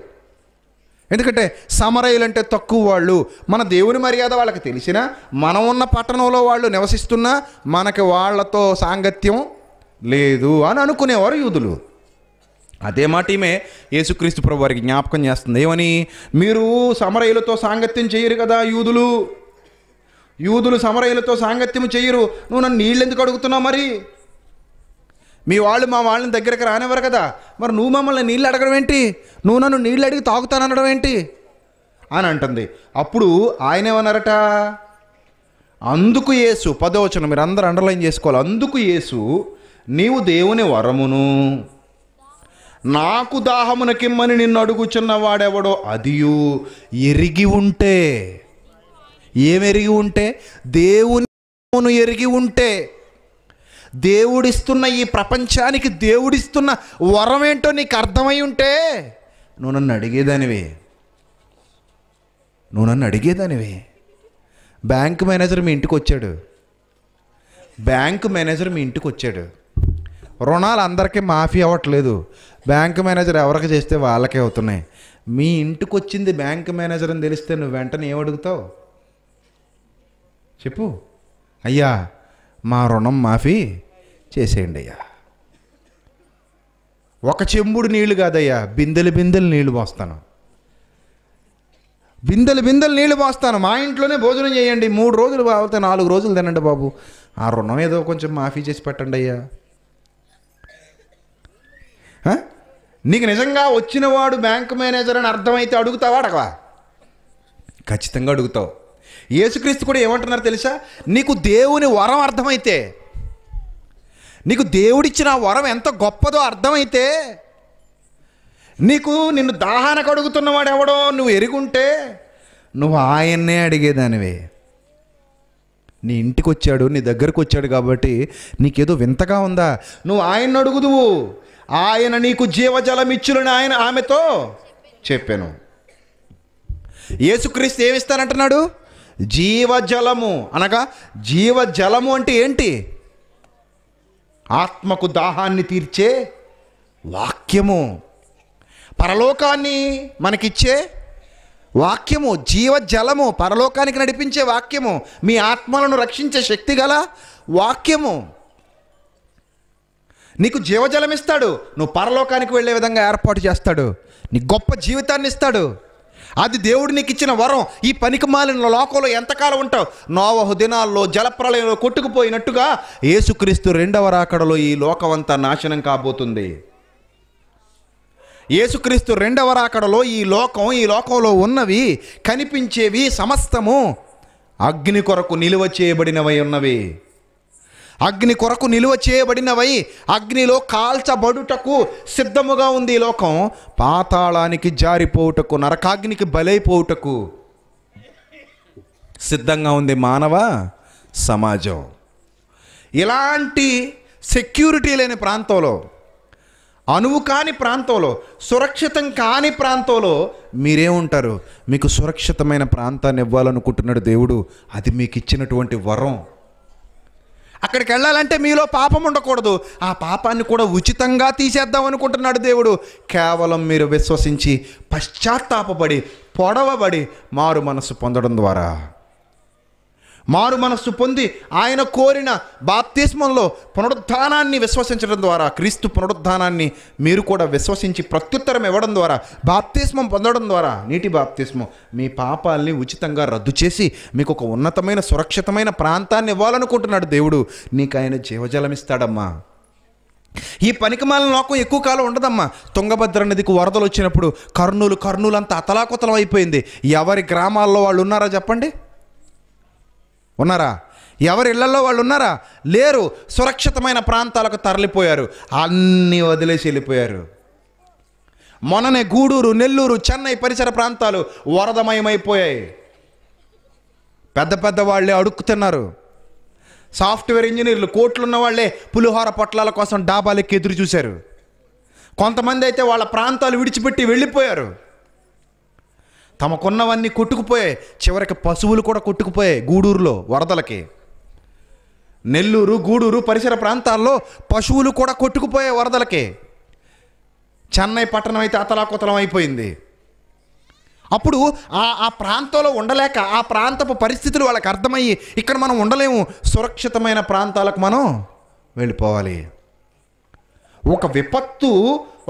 ఎందుకంటే సమరయ్యలు అంటే తక్కువ వాళ్ళు మన దేవుని మర్యాద వాళ్ళకి తెలిసిన మనం ఉన్న పట్టణంలో వాళ్ళు నివసిస్తున్నా మనకి వాళ్ళతో సాంగత్యం లేదు అని అనుకునేవారు యూదులు అదే మాట ఈమె యేసుక్రీస్తు ప్రభు వారికి జ్ఞాపకం చేస్తుంది ఏమని మీరు సమరయులతో సాంగత్యం చేయరు కదా యూదులు యూదులు సమరయులతో సాంగత్యం చేయరు నువ్వు నన్ను నీళ్ళు ఎందుకు అడుగుతున్నావు మరి మీ వాళ్ళు మా వాళ్ళని దగ్గరికి రానివ్వరు కదా మరి నువ్వు మమ్మల్ని నీళ్ళు అడగడం ఏంటి నువ్వు నన్ను నీళ్ళు అడిగి అనడం ఏంటి అని అంటుంది అప్పుడు ఆయన ఏమన్నారట అందుకు యేసు పదవచనం మీరు అందరూ అండర్లైన్ చేసుకోవాలి అందుకు యేసు నీవు దేవుని వరమును నాకు దాహమునకిమ్మని నిన్ను అడుగుచున్న వాడెవడో అదియు ఎరిగి ఉంటే ఏమెరిగి ఉంటే దేవుని ఎరిగి ఉంటే దేవుడిస్తున్న ఈ ప్రపంచానికి దేవుడిస్తున్న వరం ఏంటో నీకు అర్థమై ఉంటే నువ్వు నన్ను అడిగేదానివి నువ్వు నన్ను అడిగేదానివి బ్యాంక్ మేనేజర్ మీ ఇంటికి వచ్చాడు బ్యాంక్ మేనేజర్ మీ ఇంటికి వచ్చాడు రుణాలు అందరికీ మాఫీ అవ్వట్లేదు బ్యాంక్ మేనేజర్ ఎవరికి చేస్తే వాళ్ళకే అవుతున్నాయి మీ ఇంటికి వచ్చింది బ్యాంక్ మేనేజర్ అని తెలిస్తే నువ్వు వెంటనే ఏమడుగుతావు చెప్పు అయ్యా మా రుణం మాఫీ చేసేయండి అయ్యా ఒక చెంబుడు నీళ్లు కాదయ్యా బిందెలు బిందెలు నీళ్లు పోస్తాను బిందెలు బిందెలు నీళ్లు పోస్తాను మా ఇంట్లోనే భోజనం చేయండి మూడు రోజులు అవుతే నాలుగు రోజులు తినండి బాబు ఆ రుణం ఏదో కొంచెం మాఫీ చేసి పెట్టండి అయ్యా నీకు నిజంగా వచ్చినవాడు బ్యాంకు మేనేజర్ అని అర్థమైతే అడుగుతావా అడగవా ఖచ్చితంగా అడుగుతావు యేసుక్రీస్తు కూడా ఏమంటున్నారు తెలుసా నీకు దేవుని వరం అర్థమైతే నీకు దేవుడిచ్చిన వరం ఎంత గొప్పదో అర్థమైతే నీకు నిన్ను దాహానకు అడుగుతున్నవాడు ఎవడో నువ్వు ఎరుగుంటే నువ్వు ఆయన్నే అడిగేదానివే నీ ఇంటికి వచ్చాడు నీ దగ్గరకు వచ్చాడు కాబట్టి నీకేదో వింతగా ఉందా నువ్వు ఆయన్ని అడుగుదువు ఆయన నీకు జీవజలం ఇచ్చులని ఆయన ఆమెతో చెప్పాను యేసుక్రీస్తు ఏమిస్తానంటున్నాడు జీవజలము అనగా జీవజలము అంటే ఏంటి ఆత్మకు దాహాన్ని తీర్చే వాక్యము పరలోకాన్ని మనకిచ్చే వాక్యము జీవజలము పరలోకానికి నడిపించే వాక్యము మీ ఆత్మలను రక్షించే శక్తి గల వాక్యము నీకు జీవజలం ఇస్తాడు నువ్వు పరలోకానికి వెళ్ళే విధంగా ఏర్పాటు చేస్తాడు నీ గొప్ప జీవితాన్ని ఇస్తాడు అది దేవుడు నీకు ఇచ్చిన వరం ఈ పనికి మాలిన లోకంలో ఎంతకాలం ఉంటావు నోవహు దినాల్లో జలప్రలయంలో కొట్టుకుపోయినట్టుగా యేసుక్రీస్తు రెండవ రాకడలో ఈ లోకమంతా నాశనం కాబోతుంది ఏసుక్రీస్తు రెండవ రాకడలో ఈ లోకం ఈ లోకంలో ఉన్నవి కనిపించేవి సమస్తము అగ్ని కొరకు నిలువ చేయబడినవై ఉన్నవి అగ్ని కొరకు నిలువ చేయబడినవై అగ్నిలో కాల్చబడుటకు సిద్ధముగా ఉంది ఈ లోకం పాతాళానికి జారిపోవుటకు నరకాగ్నికి బలైపోవుటకు సిద్ధంగా ఉంది మానవ సమాజం ఇలాంటి సెక్యూరిటీ లేని ప్రాంతంలో అనువు కాని ప్రాంతంలో సురక్షితం కాని ప్రాంతంలో మీరేముంటారు మీకు సురక్షితమైన ప్రాంతాన్ని ఇవ్వాలనుకుంటున్నాడు దేవుడు అది మీకు ఇచ్చినటువంటి వరం అక్కడికి వెళ్ళాలంటే మీలో పాపం ఉండకూడదు ఆ పాపాన్ని కూడా ఉచితంగా తీసేద్దాం అనుకుంటున్నాడు దేవుడు కేవలం మీరు విశ్వసించి పశ్చాత్తాపడి పొడవబడి మారు మనసు పొందడం ద్వారా మారు మనస్సు పొంది ఆయన కోరిన బాప్తిస్మంలో పునరుద్ధానాన్ని విశ్వసించడం ద్వారా క్రీస్తు పునరుద్ధానాన్ని మీరు కూడా విశ్వసించి ప్రత్యుత్తరం ఇవ్వడం ద్వారా బాప్తిస్మం పొందడం ద్వారా నీటి బాప్తిస్మం మీ పాపాల్ని ఉచితంగా రద్దు చేసి మీకు ఒక ఉన్నతమైన సురక్షితమైన ప్రాంతాన్ని ఇవ్వాలనుకుంటున్నాడు దేవుడు నీకు ఆయన జీవజలం ఇస్తాడమ్మా ఈ పనికిమాల లోకం ఎక్కువ కాలం ఉండదమ్మా తుంగభద్ర నదికి వరదలు వచ్చినప్పుడు కర్నూలు కర్నూలు అంతా అతలాకుతలం అయిపోయింది ఎవరి గ్రామాల్లో వాళ్ళు ఉన్నారా చెప్పండి ఉన్నారా ఎవరి ఇళ్లలో వాళ్ళు ఉన్నారా లేరు సురక్షితమైన ప్రాంతాలకు తరలిపోయారు అన్నీ వదిలేసి వెళ్ళిపోయారు మొన్ననే గూడూరు నెల్లూరు చెన్నై పరిసర ప్రాంతాలు వరదమయమైపోయాయి పెద్ద పెద్ద వాళ్ళే అడుక్కుతున్నారు సాఫ్ట్వేర్ ఇంజనీర్లు కోట్లున్న వాళ్ళే పులిహోర పొట్లాల కోసం డాబాలకి ఎదురు చూశారు కొంతమంది అయితే వాళ్ళ ప్రాంతాలు విడిచిపెట్టి వెళ్ళిపోయారు తమకున్నవన్నీ కొట్టుకుపోయాయి చివరికి పశువులు కూడా కొట్టుకుపోయాయి గూడూరులో వరదలకి నెల్లూరు గూడూరు పరిసర ప్రాంతాల్లో పశువులు కూడా కొట్టుకుపోయాయి వరదలకి చెన్నై పట్టణం అయితే అతలాకుతలం అయిపోయింది అప్పుడు ఆ ఆ ప్రాంతంలో ఉండలేక ఆ ప్రాంతపు పరిస్థితులు వాళ్ళకి అర్థమయ్యి ఇక్కడ మనం ఉండలేము సురక్షితమైన ప్రాంతాలకు మనం వెళ్ళిపోవాలి ఒక విపత్తు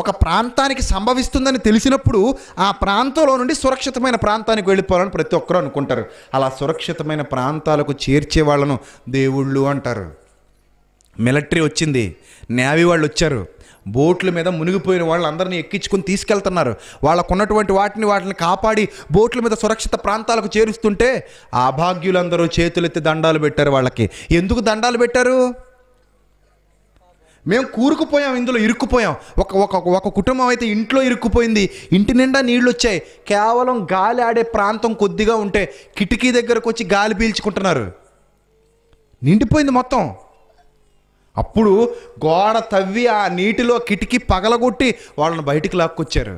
ఒక ప్రాంతానికి సంభవిస్తుందని తెలిసినప్పుడు ఆ ప్రాంతంలో నుండి సురక్షితమైన ప్రాంతానికి వెళ్ళిపోవాలని ప్రతి ఒక్కరూ అనుకుంటారు అలా సురక్షితమైన ప్రాంతాలకు చేర్చే వాళ్ళను దేవుళ్ళు అంటారు మిలటరీ వచ్చింది నేవీ వాళ్ళు వచ్చారు బోట్ల మీద మునిగిపోయిన వాళ్ళు అందరినీ ఎక్కించుకొని తీసుకెళ్తున్నారు వాళ్ళకున్నటువంటి వాటిని వాటిని కాపాడి బోట్ల మీద సురక్షిత ప్రాంతాలకు చేరుస్తుంటే అభాగ్యులందరూ చేతులెత్తి దండాలు పెట్టారు వాళ్ళకి ఎందుకు దండాలు పెట్టారు మేము కూరుకుపోయాం ఇందులో ఇరుక్కుపోయాం ఒక ఒక ఒక కుటుంబం అయితే ఇంట్లో ఇరుక్కుపోయింది ఇంటి నిండా నీళ్ళు వచ్చాయి కేవలం గాలి ఆడే ప్రాంతం కొద్దిగా ఉంటే కిటికీ దగ్గరకు వచ్చి గాలి పీల్చుకుంటున్నారు నిండిపోయింది మొత్తం అప్పుడు గోడ తవ్వి ఆ నీటిలో కిటికీ పగలగొట్టి వాళ్ళని బయటికి లాక్కొచ్చారు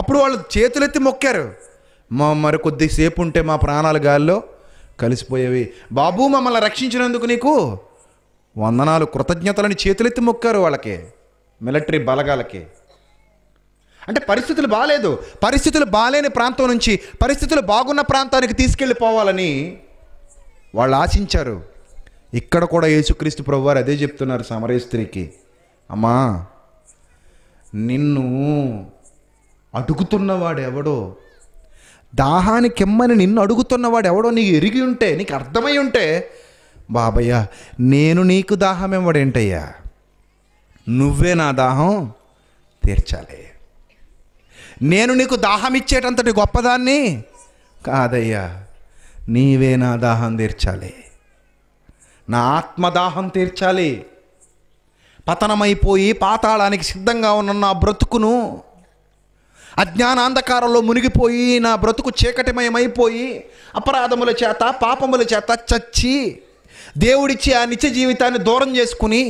అప్పుడు వాళ్ళు చేతులెత్తి మొక్కారు మా మరి కొద్దిసేపు ఉంటే మా ప్రాణాలు గాల్లో కలిసిపోయేవి బాబు మమ్మల్ని రక్షించినందుకు నీకు వందనాలు కృతజ్ఞతలని చేతులెత్తి మొక్కారు వాళ్ళకి మిలిటరీ బలగాలకి అంటే పరిస్థితులు బాగాలేదు పరిస్థితులు బాగాలేని ప్రాంతం నుంచి పరిస్థితులు బాగున్న ప్రాంతానికి తీసుకెళ్ళిపోవాలని వాళ్ళు ఆశించారు ఇక్కడ కూడా యేసుక్రీస్తు ప్రభువారు అదే చెప్తున్నారు సమరయ స్త్రీకి అమ్మా నిన్ను అడుగుతున్నవాడు ఎవడో ఎమ్మని నిన్ను అడుగుతున్నవాడు ఎవడో నీకు ఎరిగి ఉంటే నీకు అర్థమై ఉంటే బాబయ్య నేను నీకు దాహం ఇవ్వడేంటయ్యా నువ్వే నా దాహం తీర్చాలి నేను నీకు దాహం ఇచ్చేటంతటి గొప్పదాన్ని కాదయ్యా నీవే నా దాహం తీర్చాలి నా ఆత్మదాహం తీర్చాలి పతనమైపోయి పాతాళానికి సిద్ధంగా ఉన్న నా బ్రతుకును అజ్ఞానాంధకారంలో మునిగిపోయి నా బ్రతుకు చీకటిమయమైపోయి అపరాధముల చేత పాపముల చేత చచ్చి దేవుడిచ్చి ఆ నిత్య జీవితాన్ని దూరం చేసుకుని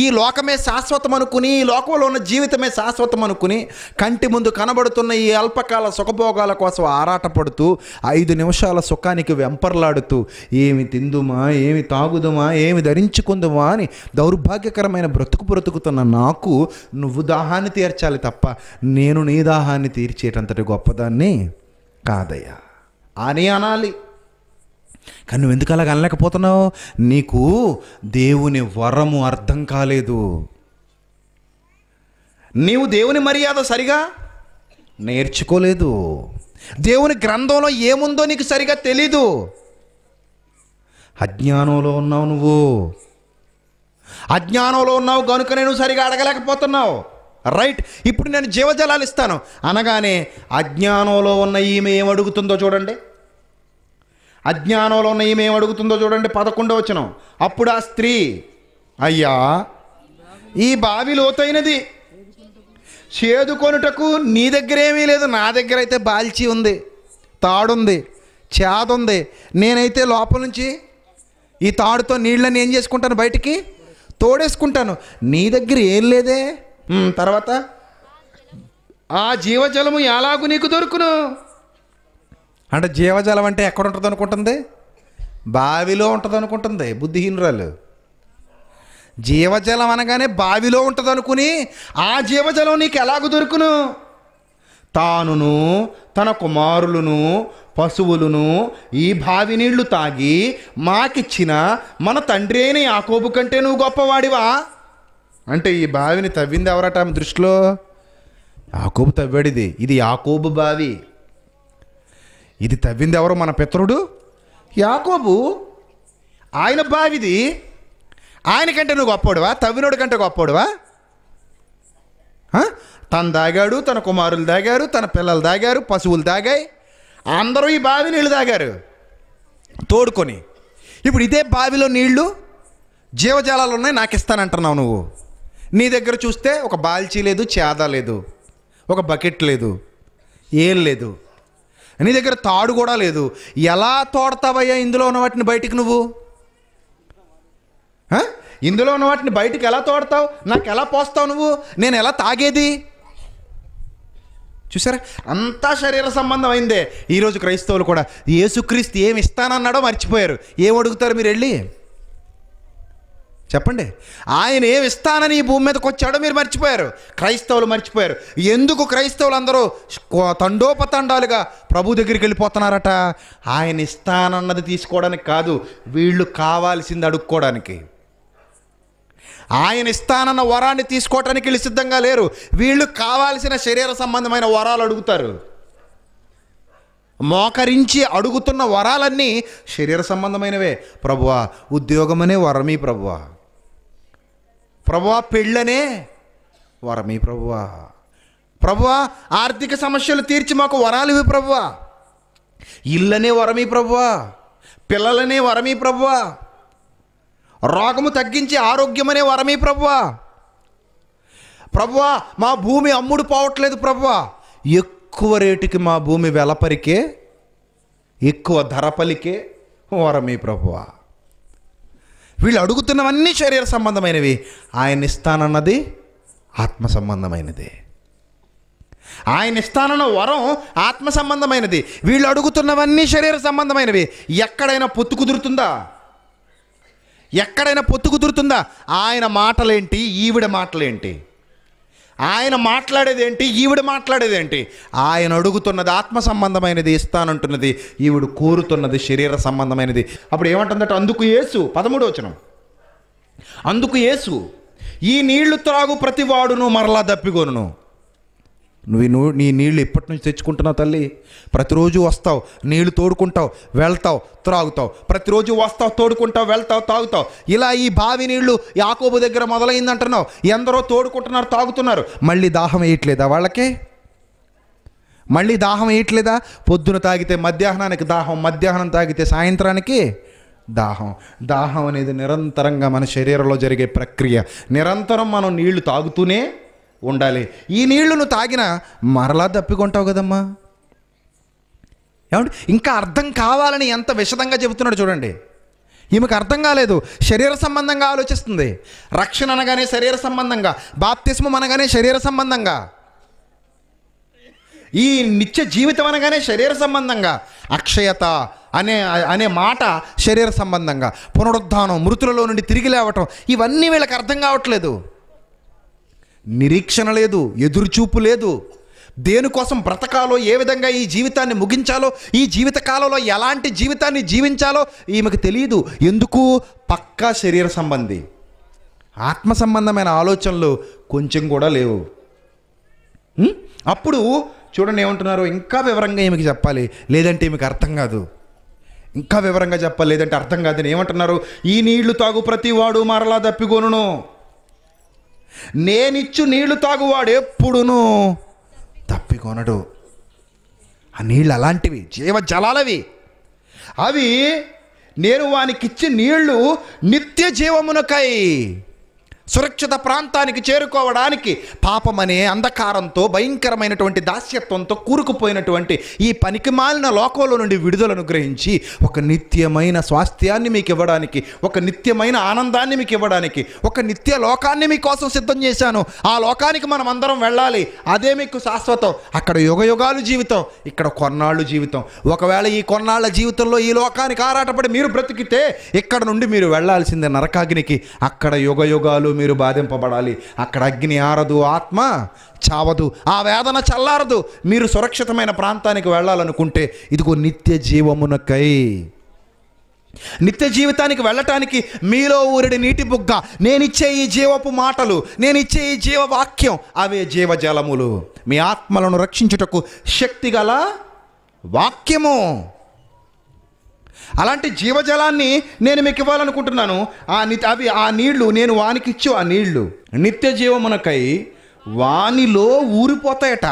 ఈ లోకమే శాశ్వతం అనుకుని ఈ లోకంలో ఉన్న జీవితమే శాశ్వతం అనుకుని కంటి ముందు కనబడుతున్న ఈ అల్పకాల సుఖభోగాల కోసం ఆరాటపడుతూ ఐదు నిమిషాల సుఖానికి వెంపర్లాడుతూ ఏమి తిందుమా ఏమి తాగుదుమా ఏమి ధరించుకుందుమా అని దౌర్భాగ్యకరమైన బ్రతుకు బ్రతుకుతున్న నాకు నువ్వు దాహాన్ని తీర్చాలి తప్ప నేను నీ దాహాన్ని తీర్చేటంతటి గొప్పదాన్ని కాదయ్యా అని అనాలి కానీ నువ్వు ఎందుకు అలాగ అనలేకపోతున్నావు నీకు దేవుని వరము అర్థం కాలేదు నీవు దేవుని మర్యాద సరిగా నేర్చుకోలేదు దేవుని గ్రంథంలో ఏముందో నీకు సరిగా తెలీదు అజ్ఞానంలో ఉన్నావు నువ్వు అజ్ఞానంలో ఉన్నావు కనుక నేను సరిగా అడగలేకపోతున్నావు రైట్ ఇప్పుడు నేను జీవజలాలు ఇస్తాను అనగానే అజ్ఞానంలో ఉన్న ఈమె ఏం అడుగుతుందో చూడండి అజ్ఞానంలో ఉన్న ఈమె అడుగుతుందో చూడండి పదకొండో వచ్చిన అప్పుడు ఆ స్త్రీ అయ్యా ఈ బావి లోతైనది చేదుకొనుటకు నీ దగ్గర ఏమీ లేదు నా దగ్గర అయితే బాల్చి ఉంది తాడుంది చేదుంది నేనైతే లోపల నుంచి ఈ తాడుతో నీళ్ళని ఏం చేసుకుంటాను బయటికి తోడేసుకుంటాను నీ దగ్గర ఏం లేదే తర్వాత ఆ జీవజలము ఎలాగూ నీకు దొరుకును అంటే జీవజలం అంటే ఎక్కడ ఉంటుంది అనుకుంటుంది బావిలో ఉంటుంది అనుకుంటుంది బుద్ధిహీనురాలు జీవజలం అనగానే బావిలో ఉంటుంది అనుకుని ఆ జీవజలం నీకు ఎలాగ దొరుకును తానును తన కుమారులను పశువులను ఈ బావి నీళ్లు తాగి మాకిచ్చిన మన తండ్రి అయిన యాకోబు కంటే నువ్వు గొప్పవాడివా అంటే ఈ బావిని తవ్వింది ఎవరట ఆమె దృష్టిలో యాకోబు తవ్వాడిది ఇది యాకోబు బావి ఇది తవ్వింది ఎవరు మన పితరుడు యాకోబు ఆయన బావిది ఆయనకంటే నువ్వు గొప్పోడువా తవ్వినోడి కంటే గొప్పోడువా తను దాగాడు తన కుమారులు దాగారు తన పిల్లలు దాగారు పశువులు దాగాయి అందరూ ఈ బావి నీళ్ళు తాగారు తోడుకొని ఇప్పుడు ఇదే బావిలో నీళ్లు జీవజాలాలు ఉన్నాయి నాకు ఇస్తానంటున్నావు నువ్వు నీ దగ్గర చూస్తే ఒక బాల్చీ లేదు చేద లేదు ఒక బకెట్ లేదు ఏం లేదు నీ దగ్గర తాడు కూడా లేదు ఎలా తోడతావయ్యా ఇందులో ఉన్న వాటిని బయటికి నువ్వు ఇందులో ఉన్న వాటిని బయటికి ఎలా తోడతావు నాకు ఎలా పోస్తావు నువ్వు నేను ఎలా తాగేది చూసారా అంతా శరీర సంబంధం అయిందే ఈరోజు క్రైస్తవులు కూడా ఏసుక్రీస్తు ఏమి ఇస్తానన్నాడో మర్చిపోయారు ఏం అడుగుతారు మీరు వెళ్ళి చెప్పండి ఆయన ఏమి ఇస్తానని ఈ భూమి మీదకి వచ్చాడో మీరు మర్చిపోయారు క్రైస్తవులు మర్చిపోయారు ఎందుకు క్రైస్తవులు అందరూ తండోపతండాలుగా ప్రభు దగ్గరికి వెళ్ళిపోతున్నారట ఆయన ఇస్తానన్నది తీసుకోవడానికి కాదు వీళ్ళు కావాల్సింది అడుక్కోవడానికి ఆయన ఇస్తానన్న వరాన్ని తీసుకోవటానికి వెళ్ళి సిద్ధంగా లేరు వీళ్ళు కావాల్సిన శరీర సంబంధమైన వరాలు అడుగుతారు మోకరించి అడుగుతున్న వరాలన్నీ శరీర సంబంధమైనవే ప్రభువా ఉద్యోగమనే వరమీ ప్రభువా ప్రభువా పెళ్ళనే వరమే ప్రభువా ప్రభువా ఆర్థిక సమస్యలు తీర్చి మాకు వరాలు ఇవి ప్రభువా ఇల్లనే వరమీ ప్రభువా పిల్లలనే వరమీ ప్రభువా రోగము తగ్గించి ఆరోగ్యమనే వరమీ ప్రభువా ప్రభువా మా భూమి అమ్ముడు పోవట్లేదు ప్రభువా ఎక్కువ రేటుకి మా భూమి వెలపరికే ఎక్కువ ధర పలికే వరమీ ప్రభువా వీళ్ళు అడుగుతున్నవన్నీ శరీర సంబంధమైనవి ఆయన ఇస్తానన్నది ఆత్మ సంబంధమైనది ఆయన ఇస్తానన్న వరం ఆత్మ సంబంధమైనది వీళ్ళు అడుగుతున్నవన్నీ శరీర సంబంధమైనవి ఎక్కడైనా పొత్తు కుదురుతుందా ఎక్కడైనా పొత్తు కుదురుతుందా ఆయన మాటలేంటి ఈవిడ మాటలేంటి ఆయన మాట్లాడేది ఏంటి ఈవిడ మాట్లాడేది ఏంటి ఆయన అడుగుతున్నది ఆత్మ సంబంధమైనది ఇస్తానంటున్నది ఈవిడు కోరుతున్నది శరీర సంబంధమైనది అప్పుడు ఏమంటుందట అందుకు యేసు పదమూడు వచనం అందుకు యేసు ఈ నీళ్లు త్రాగు ప్రతివాడును మరలా దప్పిగొను నువ్వు నూ నీ నీళ్ళు ఎప్పటి నుంచి తెచ్చుకుంటున్నావు తల్లి ప్రతిరోజు వస్తావు నీళ్లు తోడుకుంటావు వెళ్తావు త్రాగుతావు ప్రతిరోజు వస్తావు తోడుకుంటావు వెళ్తావు తాగుతావు ఇలా ఈ బావి నీళ్లు యాకోబు దగ్గర మొదలైందంటున్నావు ఎందరో తోడుకుంటున్నారు తాగుతున్నారు మళ్ళీ దాహం వేయట్లేదా వాళ్ళకి మళ్ళీ దాహం వేయట్లేదా పొద్దున తాగితే మధ్యాహ్నానికి దాహం మధ్యాహ్నం తాగితే సాయంత్రానికి దాహం దాహం అనేది నిరంతరంగా మన శరీరంలో జరిగే ప్రక్రియ నిరంతరం మనం నీళ్లు తాగుతూనే ఉండాలి ఈ నీళ్లు నువ్వు తాగిన మరలా తప్పికొంటావు కదమ్మా ఏమంటే ఇంకా అర్థం కావాలని ఎంత విషదంగా చెబుతున్నాడు చూడండి ఈమెకు అర్థం కాలేదు శరీర సంబంధంగా ఆలోచిస్తుంది రక్షణ అనగానే శరీర సంబంధంగా బాప్తిస్మం అనగానే శరీర సంబంధంగా ఈ నిత్య జీవితం అనగానే శరీర సంబంధంగా అక్షయత అనే అనే మాట శరీర సంబంధంగా పునరుద్ధానం మృతులలో నుండి తిరిగి లేవటం ఇవన్నీ వీళ్ళకి అర్థం కావట్లేదు నిరీక్షణ లేదు ఎదురుచూపు లేదు దేనికోసం బ్రతకాలో ఏ విధంగా ఈ జీవితాన్ని ముగించాలో ఈ జీవిత కాలంలో ఎలాంటి జీవితాన్ని జీవించాలో ఈమెకు తెలియదు ఎందుకు పక్కా శరీర సంబంధి ఆత్మ సంబంధమైన ఆలోచనలు కొంచెం కూడా లేవు అప్పుడు చూడండి ఏమంటున్నారు ఇంకా వివరంగా ఈమెకి చెప్పాలి లేదంటే ఈమెకు అర్థం కాదు ఇంకా వివరంగా చెప్పాలి లేదంటే అర్థం కాదని ఏమంటున్నారు ఈ నీళ్లు తాగు ప్రతి వాడు మరలా తప్పికొనును నేనిచ్చు నీళ్లు తాగువాడు ఎప్పుడును తప్పికొనడు ఆ నీళ్ళు అలాంటివి జీవజలాలవి అవి నేను వానికిచ్చి నీళ్లు నిత్య జీవమునకై సురక్షిత ప్రాంతానికి చేరుకోవడానికి పాపమనే అంధకారంతో భయంకరమైనటువంటి దాస్యత్వంతో కూరుకుపోయినటువంటి ఈ పనికి మాలిన లోకంలో నుండి విడుదలను గ్రహించి ఒక నిత్యమైన స్వాస్థ్యాన్ని మీకు ఇవ్వడానికి ఒక నిత్యమైన ఆనందాన్ని మీకు ఇవ్వడానికి ఒక నిత్య లోకాన్ని మీకోసం సిద్ధం చేశాను ఆ లోకానికి మనం అందరం వెళ్ళాలి అదే మీకు శాశ్వతం అక్కడ యుగయుగాలు జీవితం ఇక్కడ కొన్నాళ్ళు జీవితం ఒకవేళ ఈ కొన్నాళ్ళ జీవితంలో ఈ లోకానికి ఆరాటపడి మీరు బ్రతికితే ఇక్కడ నుండి మీరు వెళ్లాల్సిందే నరకాగ్నికి అక్కడ యుగయుగాలు మీరు బాధింపబడాలి అక్కడ అగ్ని ఆరదు ఆత్మ చావదు ఆ వేదన చల్లారదు మీరు సురక్షితమైన ప్రాంతానికి వెళ్ళాలనుకుంటే ఇదిగో నిత్య జీవమునకై నిత్య జీవితానికి వెళ్ళటానికి మీలో ఊరిడి నీటి బుగ్గ నేనిచ్చే ఈ జీవపు మాటలు నేనిచ్చే ఈ జీవవాక్యం అవే జీవజలములు మీ ఆత్మలను రక్షించుటకు శక్తిగల వాక్యము అలాంటి జీవజలాన్ని నేను మీకు ఇవ్వాలనుకుంటున్నాను ఆ ని అవి ఆ నీళ్లు నేను వానికిచ్చు ఆ నీళ్లు నిత్య జీవమునకై వానిలో ఊరిపోతాయట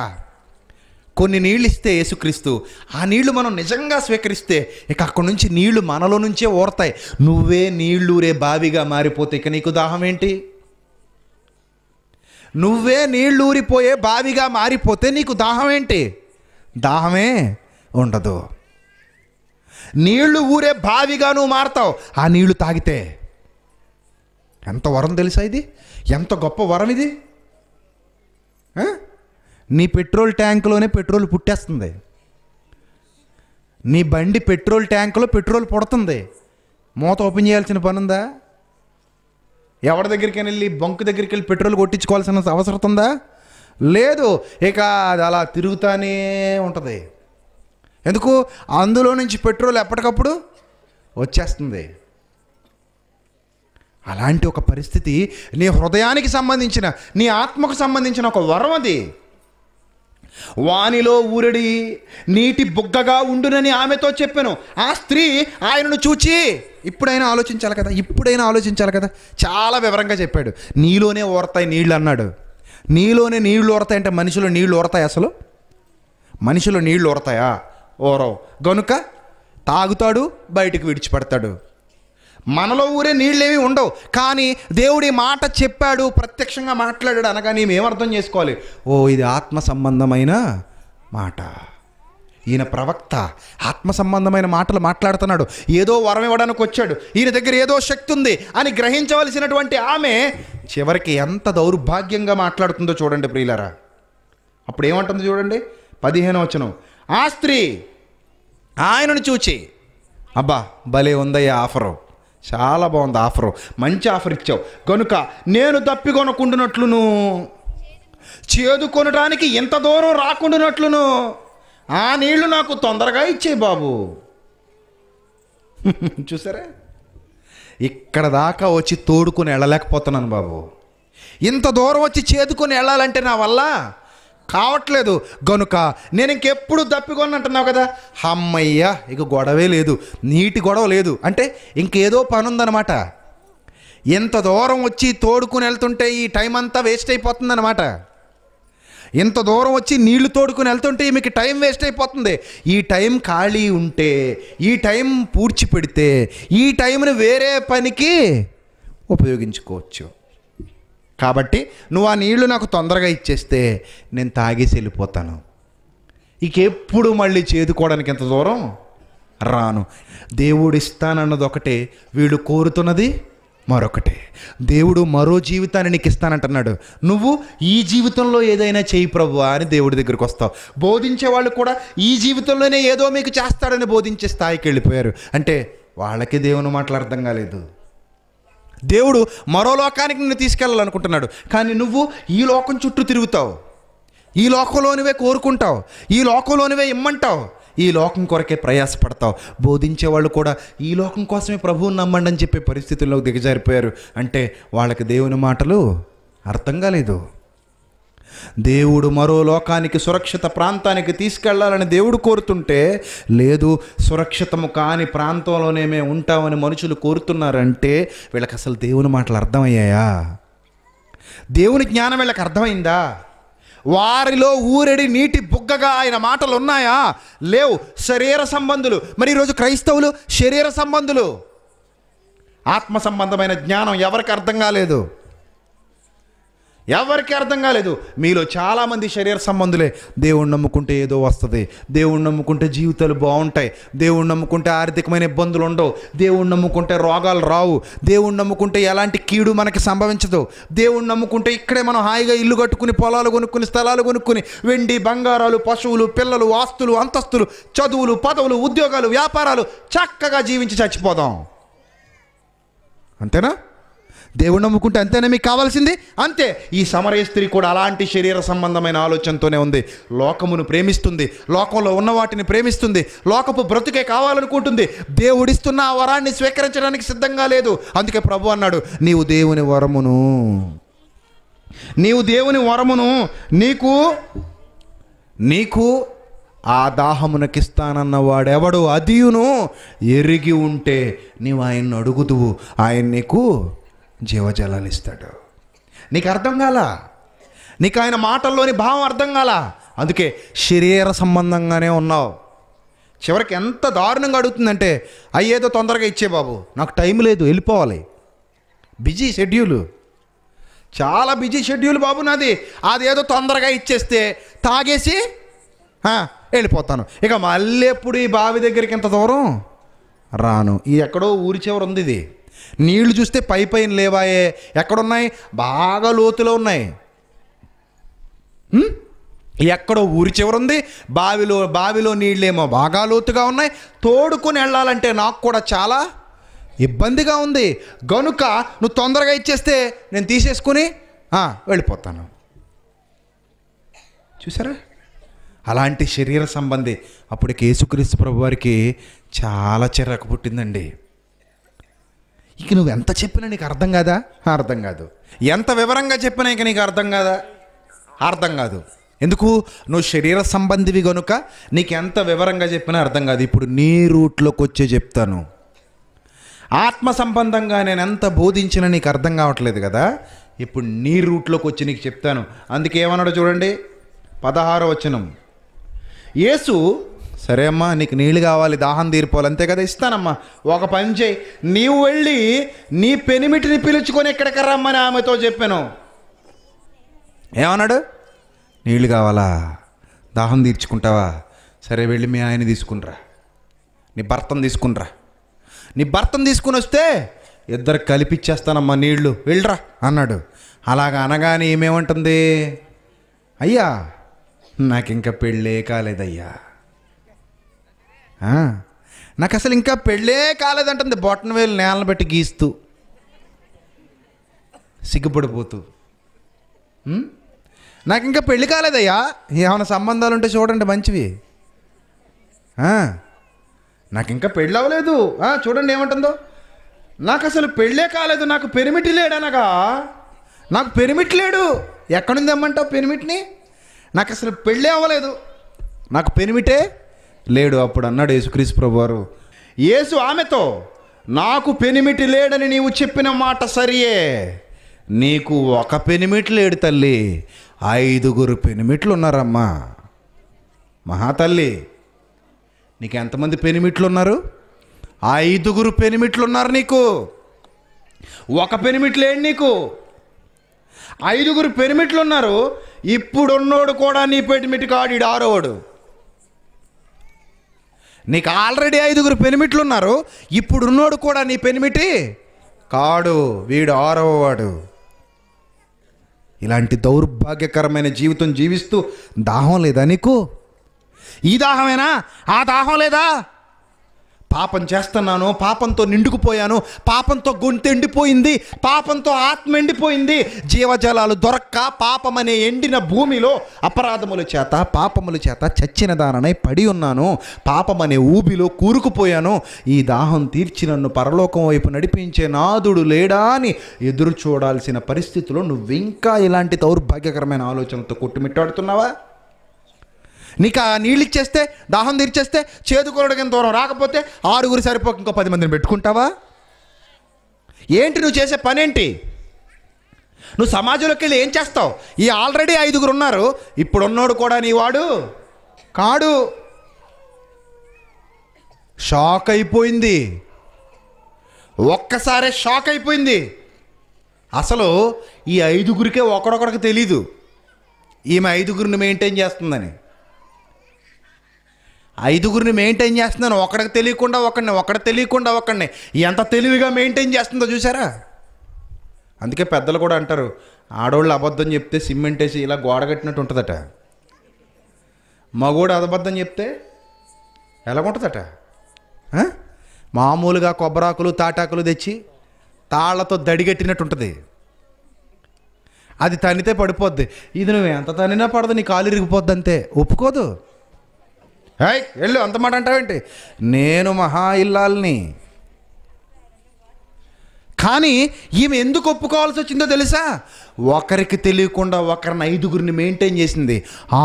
కొన్ని నీళ్ళు ఇస్తే యేసుక్రీస్తు ఆ నీళ్లు మనం నిజంగా స్వీకరిస్తే ఇక అక్కడి నుంచి నీళ్లు మనలో నుంచే ఓరతాయి నువ్వే నీళ్ళూరే బావిగా మారిపోతే ఇక నీకు దాహం ఏంటి నువ్వే నీళ్ళూరిపోయే బావిగా మారిపోతే నీకు దాహం ఏంటి దాహమే ఉండదు నీళ్లు ఊరే బావిగా నువ్వు మారతావు ఆ నీళ్లు తాగితే ఎంత వరం తెలుసా ఇది ఎంత గొప్ప వరం ఇది నీ పెట్రోల్ ట్యాంకులోనే పెట్రోల్ పుట్టేస్తుంది నీ బండి పెట్రోల్ ట్యాంకులో పెట్రోల్ పుడుతుంది మూత ఓపెన్ చేయాల్సిన పని ఉందా ఎవరి దగ్గరికి వెళ్ళి బంక్ దగ్గరికి వెళ్ళి పెట్రోల్ కొట్టించుకోవాల్సిన అవసరం ఉందా లేదు ఇక అది అలా తిరుగుతానే ఉంటుంది ఎందుకు అందులో నుంచి పెట్రోల్ ఎప్పటికప్పుడు వచ్చేస్తుంది అలాంటి ఒక పరిస్థితి నీ హృదయానికి సంబంధించిన నీ ఆత్మకు సంబంధించిన ఒక వరం అది వానిలో ఊరడి నీటి బుగ్గగా ఉండునని ఆమెతో చెప్పాను ఆ స్త్రీ ఆయనను చూచి ఇప్పుడైనా ఆలోచించాలి కదా ఇప్పుడైనా ఆలోచించాలి కదా చాలా వివరంగా చెప్పాడు నీలోనే ఊరతాయి నీళ్ళు అన్నాడు నీలోనే నీళ్ళు ఓరతాయి అంటే మనుషులు నీళ్ళు ఓరతాయి అసలు మనుషులు నీళ్ళు ఓరతాయా ఊరవు గనుక తాగుతాడు బయటికి విడిచిపెడతాడు మనలో ఊరే నీళ్ళేమీ ఉండవు కానీ దేవుడి మాట చెప్పాడు ప్రత్యక్షంగా మాట్లాడాడు అనగా ఏమర్థం చేసుకోవాలి ఓ ఇది ఆత్మ సంబంధమైన మాట ఈయన ప్రవక్త ఆత్మ సంబంధమైన మాటలు మాట్లాడుతున్నాడు ఏదో వరం ఇవ్వడానికి వచ్చాడు ఈయన దగ్గర ఏదో శక్తి ఉంది అని గ్రహించవలసినటువంటి ఆమె చివరికి ఎంత దౌర్భాగ్యంగా మాట్లాడుతుందో చూడండి ప్రియులరా అప్పుడు ఏమంటుంది చూడండి పదిహేను వచనం ఆ స్త్రీ ఆయనను చూచి అబ్బా భలే ఉందయ్యా ఆఫరు చాలా బాగుంది ఆఫరు మంచి ఆఫర్ ఇచ్చావు కనుక నేను చేదు చేదుకొనడానికి ఇంత దూరం రాకుండానట్లును ఆ నీళ్లు నాకు తొందరగా ఇచ్చే బాబు చూసారా ఇక్కడ దాకా వచ్చి తోడుకొని వెళ్ళలేకపోతున్నాను బాబు ఇంత దూరం వచ్చి చేదుకొని వెళ్ళాలంటే నా వల్ల కావట్లేదు గనుక నేను ఇంకెప్పుడు అంటున్నావు కదా అమ్మయ్యా ఇక గొడవే లేదు నీటి గొడవ లేదు అంటే ఇంకేదో పని ఉందన్నమాట ఎంత దూరం వచ్చి తోడుకుని వెళ్తుంటే ఈ టైం అంతా వేస్ట్ అయిపోతుందన్నమాట ఇంత దూరం వచ్చి నీళ్లు తోడుకుని వెళ్తుంటే మీకు టైం వేస్ట్ అయిపోతుంది ఈ టైం ఖాళీ ఉంటే ఈ టైం పూడ్చి పెడితే ఈ టైంని వేరే పనికి ఉపయోగించుకోవచ్చు కాబట్టి నువ్వు ఆ నీళ్లు నాకు తొందరగా ఇచ్చేస్తే నేను తాగేసి వెళ్ళిపోతాను ఇకెప్పుడు మళ్ళీ చేదుకోవడానికి ఎంత దూరం రాను దేవుడు ఇస్తానన్నది ఒకటే వీడు కోరుతున్నది మరొకటే దేవుడు మరో జీవితాన్ని నీకు ఇస్తానంటున్నాడు నువ్వు ఈ జీవితంలో ఏదైనా చేయి ప్రభు అని దేవుడి దగ్గరికి వస్తావు బోధించే వాళ్ళు కూడా ఈ జీవితంలోనే ఏదో మీకు చేస్తాడని బోధించే స్థాయికి వెళ్ళిపోయారు అంటే వాళ్ళకి దేవుని మాటలు అర్థం కాలేదు దేవుడు మరో లోకానికి నిన్ను తీసుకెళ్ళాలనుకుంటున్నాడు కానీ నువ్వు ఈ లోకం చుట్టూ తిరుగుతావు ఈ లోకంలోనివే కోరుకుంటావు ఈ లోకంలోనివే ఇమ్మంటావు ఈ లోకం కొరకే ప్రయాసపడతావు బోధించే వాళ్ళు కూడా ఈ లోకం కోసమే ప్రభువుని నమ్మండి అని చెప్పే పరిస్థితుల్లో దిగజారిపోయారు అంటే వాళ్ళకి దేవుని మాటలు అర్థం కాలేదు దేవుడు మరో లోకానికి సురక్షిత ప్రాంతానికి తీసుకెళ్లాలని దేవుడు కోరుతుంటే లేదు సురక్షితము కాని ప్రాంతంలోనే మేము ఉంటామని మనుషులు కోరుతున్నారంటే వీళ్ళకి అసలు దేవుని మాటలు అర్థమయ్యాయా దేవుని జ్ఞానం వీళ్ళకి అర్థమైందా వారిలో ఊరెడి నీటి బుగ్గగా ఆయన మాటలు ఉన్నాయా లేవు శరీర సంబంధులు మరి ఈరోజు క్రైస్తవులు శరీర సంబంధులు ఆత్మ సంబంధమైన జ్ఞానం ఎవరికి అర్థం కాలేదు ఎవరికి అర్థం కాలేదు మీలో చాలామంది శరీర సంబంధులే దేవుణ్ణి నమ్ముకుంటే ఏదో వస్తుంది దేవుణ్ణి నమ్ముకుంటే జీవితాలు బాగుంటాయి దేవుణ్ణి నమ్ముకుంటే ఆర్థికమైన ఇబ్బందులు ఉండవు దేవుణ్ణి నమ్ముకుంటే రోగాలు రావు దేవుణ్ణి నమ్ముకుంటే ఎలాంటి కీడు మనకి సంభవించదు దేవుణ్ణి నమ్ముకుంటే ఇక్కడే మనం హాయిగా ఇల్లు కట్టుకుని పొలాలు కొనుక్కుని స్థలాలు కొనుక్కుని వెండి బంగారాలు పశువులు పిల్లలు ఆస్తులు అంతస్తులు చదువులు పదవులు ఉద్యోగాలు వ్యాపారాలు చక్కగా జీవించి చచ్చిపోదాం అంతేనా దేవుడు నమ్ముకుంటే అంతేనా మీకు కావాల్సింది అంతే ఈ సమరయ స్త్రీ కూడా అలాంటి శరీర సంబంధమైన ఆలోచనతోనే ఉంది లోకమును ప్రేమిస్తుంది లోకంలో ఉన్న వాటిని ప్రేమిస్తుంది లోకపు బ్రతుకే కావాలనుకుంటుంది దేవుడిస్తున్న ఆ వరాన్ని స్వీకరించడానికి సిద్ధంగా లేదు అందుకే ప్రభు అన్నాడు నీవు దేవుని వరమును నీవు దేవుని వరమును నీకు నీకు ఆ దాహమునకిస్తానన్నవాడెవడు అదియును ఎరిగి ఉంటే నీవు ఆయన్ని అడుగుదువు ఆయన నీకు జీవజలాలు ఇస్తాడు నీకు అర్థం కాల నీకు ఆయన మాటల్లోని భావం అర్థం కాల అందుకే శరీర సంబంధంగానే ఉన్నావు చివరికి ఎంత దారుణంగా అడుగుతుందంటే అయ్యేదో తొందరగా ఇచ్చే బాబు నాకు టైం లేదు వెళ్ళిపోవాలి బిజీ షెడ్యూలు చాలా బిజీ షెడ్యూల్ బాబు నాది అదేదో తొందరగా ఇచ్చేస్తే తాగేసి వెళ్ళిపోతాను ఇక మళ్ళీ ఎప్పుడు ఈ బావి దగ్గరికి ఇంత దూరం రాను ఈ ఎక్కడో ఊరి చివరు ఉంది ఇది నీళ్లు చూస్తే పై పైన లేవాయే ఎక్కడున్నాయి బాగా లోతులో ఉన్నాయి ఎక్కడో ఊరి చివరుంది బావిలో బావిలో నీళ్ళేమో బాగా లోతుగా ఉన్నాయి తోడుకొని వెళ్ళాలంటే నాకు కూడా చాలా ఇబ్బందిగా ఉంది గనుక నువ్వు తొందరగా ఇచ్చేస్తే నేను తీసేసుకుని వెళ్ళిపోతాను చూసారా అలాంటి శరీర సంబంధి అప్పుడు కేసుక్రీస్తు ప్రభు వారికి చాలా చిరాకు పుట్టిందండి ఇక నువ్వు ఎంత చెప్పినా నీకు అర్థం కాదా అర్థం కాదు ఎంత వివరంగా చెప్పినా ఇక నీకు అర్థం కాదా అర్థం కాదు ఎందుకు నువ్వు శరీర సంబంధివి కనుక నీకు ఎంత వివరంగా చెప్పినా అర్థం కాదు ఇప్పుడు నీ రూట్లోకి వచ్చే చెప్తాను ఆత్మ సంబంధంగా నేను ఎంత బోధించినా నీకు అర్థం కావట్లేదు కదా ఇప్పుడు నీ రూట్లోకి వచ్చి నీకు చెప్తాను అందుకేమన్నాడో చూడండి పదహారో వచనం యేసు సరే అమ్మా నీకు నీళ్ళు కావాలి దాహం తీరిపోవాలి అంతే కదా ఇస్తానమ్మా ఒక పని చేయి నీవు వెళ్ళి నీ పెనిమిటిని పిలుచుకొని ఎక్కడికి రమ్మని ఆమెతో చెప్పాను ఏమన్నాడు నీళ్ళు కావాలా దాహం తీర్చుకుంటావా సరే వెళ్ళి మీ ఆయన తీసుకునిరా నీ భర్తను తీసుకునిరా నీ భర్తను తీసుకుని వస్తే ఇద్దరు కలిపిచ్చేస్తానమ్మా నీళ్లు వెళ్ళరా అన్నాడు అలాగ అనగానే ఏమేమంటుంది అయ్యా నాకు ఇంకా పెళ్ళే కాలేదయ్యా నాకు అసలు ఇంకా పెళ్ళే కాలేదంటుంది బొట్టన వేలు నేలను పెట్టి గీస్తూ సిగ్గుపడిపోతూ నాకు ఇంకా పెళ్ళి కాలేదయ్యా ఏమైనా సంబంధాలు ఉంటే చూడండి మంచివి నాకు ఇంకా పెళ్ళి అవ్వలేదు చూడండి ఏమంటుందో నాకు అసలు పెళ్ళే కాలేదు నాకు పెరిమిట్ లేడు అనగా నాకు పెరిమిట్ లేడు ఎక్కడుందమ్మంటావు పెరిమిట్ని నాకు అసలు పెళ్ళే అవ్వలేదు నాకు పెరిమిటే లేడు అప్పుడు అన్నాడు క్రీస్ ప్రభు వారు యేసు ఆమెతో నాకు పెనిమిటి లేడని నీవు చెప్పిన మాట సరియే నీకు ఒక పెనిమిటి లేడు తల్లి ఐదుగురు పెనిమిట్లు ఉన్నారమ్మా మహాతల్లి నీకు ఎంతమంది పెనిమిట్లు ఉన్నారు ఐదుగురు పెనిమిట్లు ఉన్నారు నీకు ఒక పెనిమిటి లేడు నీకు ఐదుగురు పెనిమిట్లు ఉన్నారు ఇప్పుడున్నోడు కూడా నీ పెనిమిటి కాడు ఆరోడు నీకు ఆల్రెడీ ఐదుగురు పెనిమిట్లు ఉన్నారు ఇప్పుడు ఉన్నోడు కూడా నీ పెనిమిటి కాడు వీడు ఆరవవాడు ఇలాంటి దౌర్భాగ్యకరమైన జీవితం జీవిస్తూ దాహం లేదా నీకు ఈ దాహమేనా ఆ దాహం లేదా పాపం చేస్తున్నాను పాపంతో నిండుకుపోయాను పాపంతో గొంతు ఎండిపోయింది పాపంతో ఆత్మ ఎండిపోయింది జీవజలాలు దొరక్క పాపమనే ఎండిన భూమిలో అపరాధముల చేత పాపముల చేత చచ్చిన దానై పడి ఉన్నాను పాపమనే ఊబిలో కూరుకుపోయాను ఈ దాహం తీర్చి నన్ను పరలోకం వైపు నడిపించే నాదుడు లేడా అని ఎదురు చూడాల్సిన పరిస్థితిలో నువ్వింకా ఇలాంటి దౌర్భాగ్యకరమైన ఆలోచనతో కొట్టుమిట్టాడుతున్నావా నీకు ఆ నీళ్ళు ఇచ్చేస్తే దాహం తీర్చేస్తే చేదుకోరడు దూరం రాకపోతే ఆరుగురు సరిపోక ఇంకో పది మందిని పెట్టుకుంటావా ఏంటి నువ్వు చేసే పనేంటి నువ్వు సమాజంలోకి వెళ్ళి ఏం చేస్తావు ఈ ఆల్రెడీ ఐదుగురు ఉన్నారు ఇప్పుడు ఉన్నాడు కూడా నీవాడు కాడు షాక్ అయిపోయింది ఒక్కసారే షాక్ అయిపోయింది అసలు ఈ ఐదుగురికే ఒకడొకడికి తెలీదు ఈమె ఐదుగురిని మెయింటైన్ చేస్తుందని ఐదుగురిని మెయింటైన్ చేస్తున్నాను ఒకడికి తెలియకుండా ఒకడిని ఒకటి తెలియకుండా ఒకడిని ఎంత తెలివిగా మెయింటైన్ చేస్తుందో చూసారా అందుకే పెద్దలు కూడా అంటారు ఆడవాళ్ళు అబద్ధం చెప్తే సిమెంట్ వేసి ఇలా గోడ కట్టినట్టు ఉంటుందట మగోడు అబద్ధం చెప్తే ఎలాగుంటుందట మామూలుగా కొబ్బరాకులు తాటాకులు తెచ్చి తాళ్లతో దడిగట్టినట్టు ఉంటుంది అది తనితే పడిపోద్ది ఇది నువ్వు ఎంత తనినా పడదు నీ కాలు ఇరిగిపోద్ది అంతే ఒప్పుకోదు హాయ్ వెళ్ళు అంత మాట అంటావేంటి నేను మహా ఇల్లాల్ని కానీ ఈమె ఎందుకు ఒప్పుకోవాల్సి వచ్చిందో తెలుసా ఒకరికి తెలియకుండా ఒకరిని ఐదుగురిని మెయింటైన్ చేసింది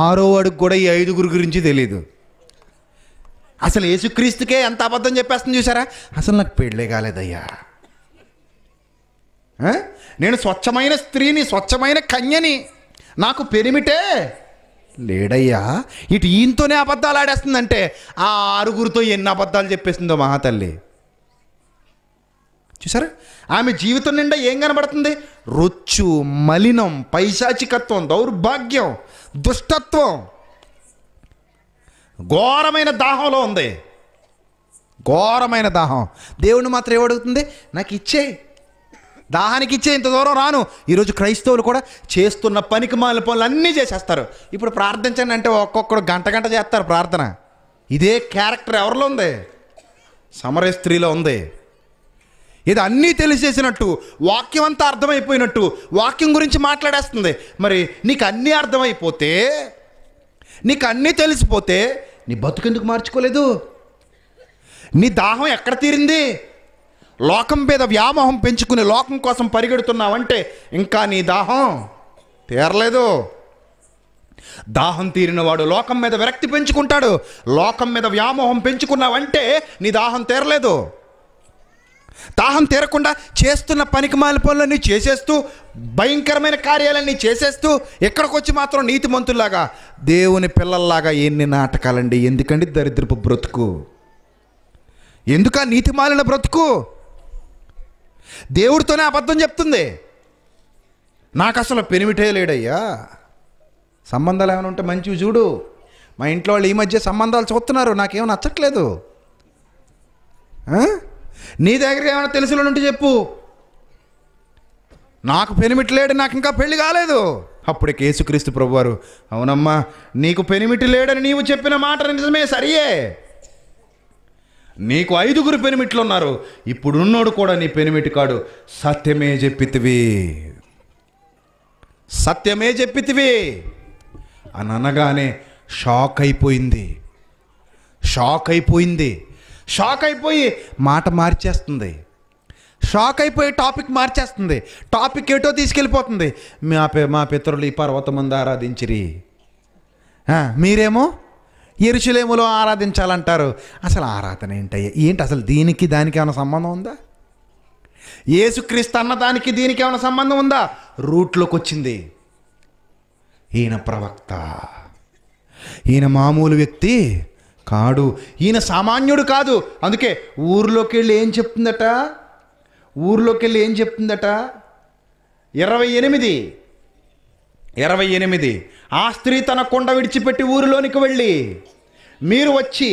ఆరో అడుగు కూడా ఈ ఐదుగురి గురించి తెలియదు అసలు యేసుక్రీస్తుకే ఎంత అబద్ధం చెప్పేస్తుంది చూసారా అసలు నాకు పెళ్ళే కాలేదయ్యా నేను స్వచ్ఛమైన స్త్రీని స్వచ్ఛమైన కన్యని నాకు పెరిమిటే లేడయ్యా ఇటు ఈయంతోనే అబద్ధాలు ఆడేస్తుందంటే ఆ ఆరుగురితో ఎన్ని అబద్ధాలు చెప్పేసిందో మహాతల్లి చూసారా ఆమె జీవితం నిండా ఏం కనబడుతుంది రొచ్చు మలినం పైశాచికత్వం దౌర్భాగ్యం దుష్టత్వం ఘోరమైన దాహంలో ఉంది ఘోరమైన దాహం దేవుణ్ణి మాత్రం ఏమడుగుతుంది నాకు ఇచ్చే దాహానికి ఇచ్చే ఇంత దూరం రాను ఈరోజు క్రైస్తవులు కూడా చేస్తున్న పనికి మాల పనులు అన్నీ చేసేస్తారు ఇప్పుడు ప్రార్థించండి అంటే ఒక్కొక్కడు గంట గంట చేస్తారు ప్రార్థన ఇదే క్యారెక్టర్ ఎవరిలో ఉంది సమర స్త్రీలో ఉంది ఇది అన్నీ తెలిసేసినట్టు వాక్యం అంతా అర్థమైపోయినట్టు వాక్యం గురించి మాట్లాడేస్తుంది మరి నీకు అన్నీ అర్థమైపోతే నీకు అన్నీ తెలిసిపోతే నీ బతుకెందుకు మార్చుకోలేదు నీ దాహం ఎక్కడ తీరింది లోకం మీద వ్యామోహం పెంచుకుని లోకం కోసం పరిగెడుతున్నావంటే ఇంకా నీ దాహం తీరలేదు దాహం తీరినవాడు లోకం మీద విరక్తి పెంచుకుంటాడు లోకం మీద వ్యామోహం పెంచుకున్నావంటే నీ దాహం తీరలేదు దాహం తీరకుండా చేస్తున్న పనికి మాలిపోలని చేసేస్తూ భయంకరమైన కార్యాలన్నీ చేసేస్తూ ఎక్కడికి వచ్చి మాత్రం మంతుల్లాగా దేవుని పిల్లల్లాగా ఎన్ని నాటకాలండి ఎందుకండి దరిద్రపు బ్రతుకు నీతి నీతిమాలిన బ్రతుకు దేవుడితోనే అబద్ధం చెప్తుంది నాకు అసలు పెనిమిటే లేడయ్యా సంబంధాలు ఏమైనా ఉంటే మంచివి చూడు మా ఇంట్లో వాళ్ళు ఈ మధ్య సంబంధాలు చూస్తున్నారు నాకేమో నచ్చట్లేదు నీ దగ్గర ఏమైనా తెలిసిన ఉంటే చెప్పు నాకు పెనిమిటి లేడు నాకు ఇంకా పెళ్లి కాలేదు అప్పుడే కేసుక్రీస్తు ప్రభువారు అవునమ్మా నీకు పెనిమిటి లేడని నీవు చెప్పిన మాట నిజమే సరియే నీకు ఐదుగురు పెనిమిట్లు ఉన్నారు ఇప్పుడున్నోడు కూడా నీ పెనిమిటి కాడు సత్యమే చెప్పితివి సత్యమే చెప్పితివి అని అనగానే షాక్ అయిపోయింది షాక్ అయిపోయింది షాక్ అయిపోయి మాట మార్చేస్తుంది షాక్ అయిపోయి టాపిక్ మార్చేస్తుంది టాపిక్ ఏటో తీసుకెళ్ళిపోతుంది మా మా పితరులు ఈ పర్వతం ముందు ఆరాధించిరి మీరేమో ఎరుచులేములో ఆరాధించాలంటారు అసలు ఆరాధన ఏంటయ్యా ఏంటి అసలు దీనికి దానికి ఏమైనా సంబంధం ఉందా ఏసుక్రీస్తు అన్న దానికి దీనికి ఏమైనా సంబంధం ఉందా రూట్లోకి వచ్చింది ఈయన ప్రవక్త ఈయన మామూలు వ్యక్తి కాడు ఈయన సామాన్యుడు కాదు అందుకే ఊర్లోకి వెళ్ళి ఏం చెప్తుందట ఊర్లోకి వెళ్ళి ఏం చెప్తుందట ఇరవై ఎనిమిది ఇరవై ఎనిమిది ఆ స్త్రీ తన కొండ విడిచిపెట్టి ఊరిలోనికి వెళ్ళి మీరు వచ్చి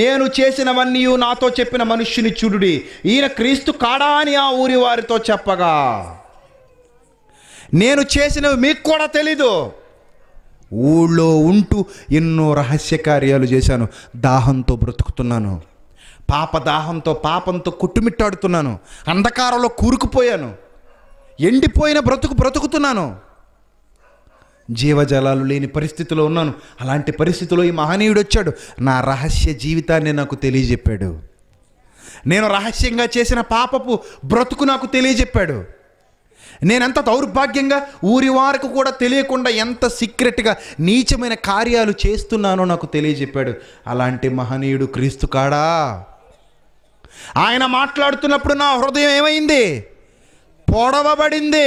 నేను చేసినవన్నీ నాతో చెప్పిన మనుష్యుని చూడుడి ఈయన క్రీస్తు కాడా అని ఆ ఊరి వారితో చెప్పగా నేను చేసినవి మీకు కూడా తెలీదు ఊళ్ళో ఉంటూ ఎన్నో రహస్య కార్యాలు చేశాను దాహంతో బ్రతుకుతున్నాను పాప దాహంతో పాపంతో కుట్టుమిట్టాడుతున్నాను అంధకారంలో కూరుకుపోయాను ఎండిపోయిన బ్రతుకు బ్రతుకుతున్నాను జీవజలాలు లేని పరిస్థితిలో ఉన్నాను అలాంటి పరిస్థితిలో ఈ మహనీయుడు వచ్చాడు నా రహస్య జీవితాన్ని నాకు తెలియజెప్పాడు నేను రహస్యంగా చేసిన పాపపు బ్రతుకు నాకు తెలియజెప్పాడు నేనెంత దౌర్భాగ్యంగా ఊరి వారికి కూడా తెలియకుండా ఎంత సీక్రెట్గా నీచమైన కార్యాలు చేస్తున్నానో నాకు తెలియజెప్పాడు అలాంటి మహనీయుడు క్రీస్తు కాడా ఆయన మాట్లాడుతున్నప్పుడు నా హృదయం ఏమైంది పొడవబడింది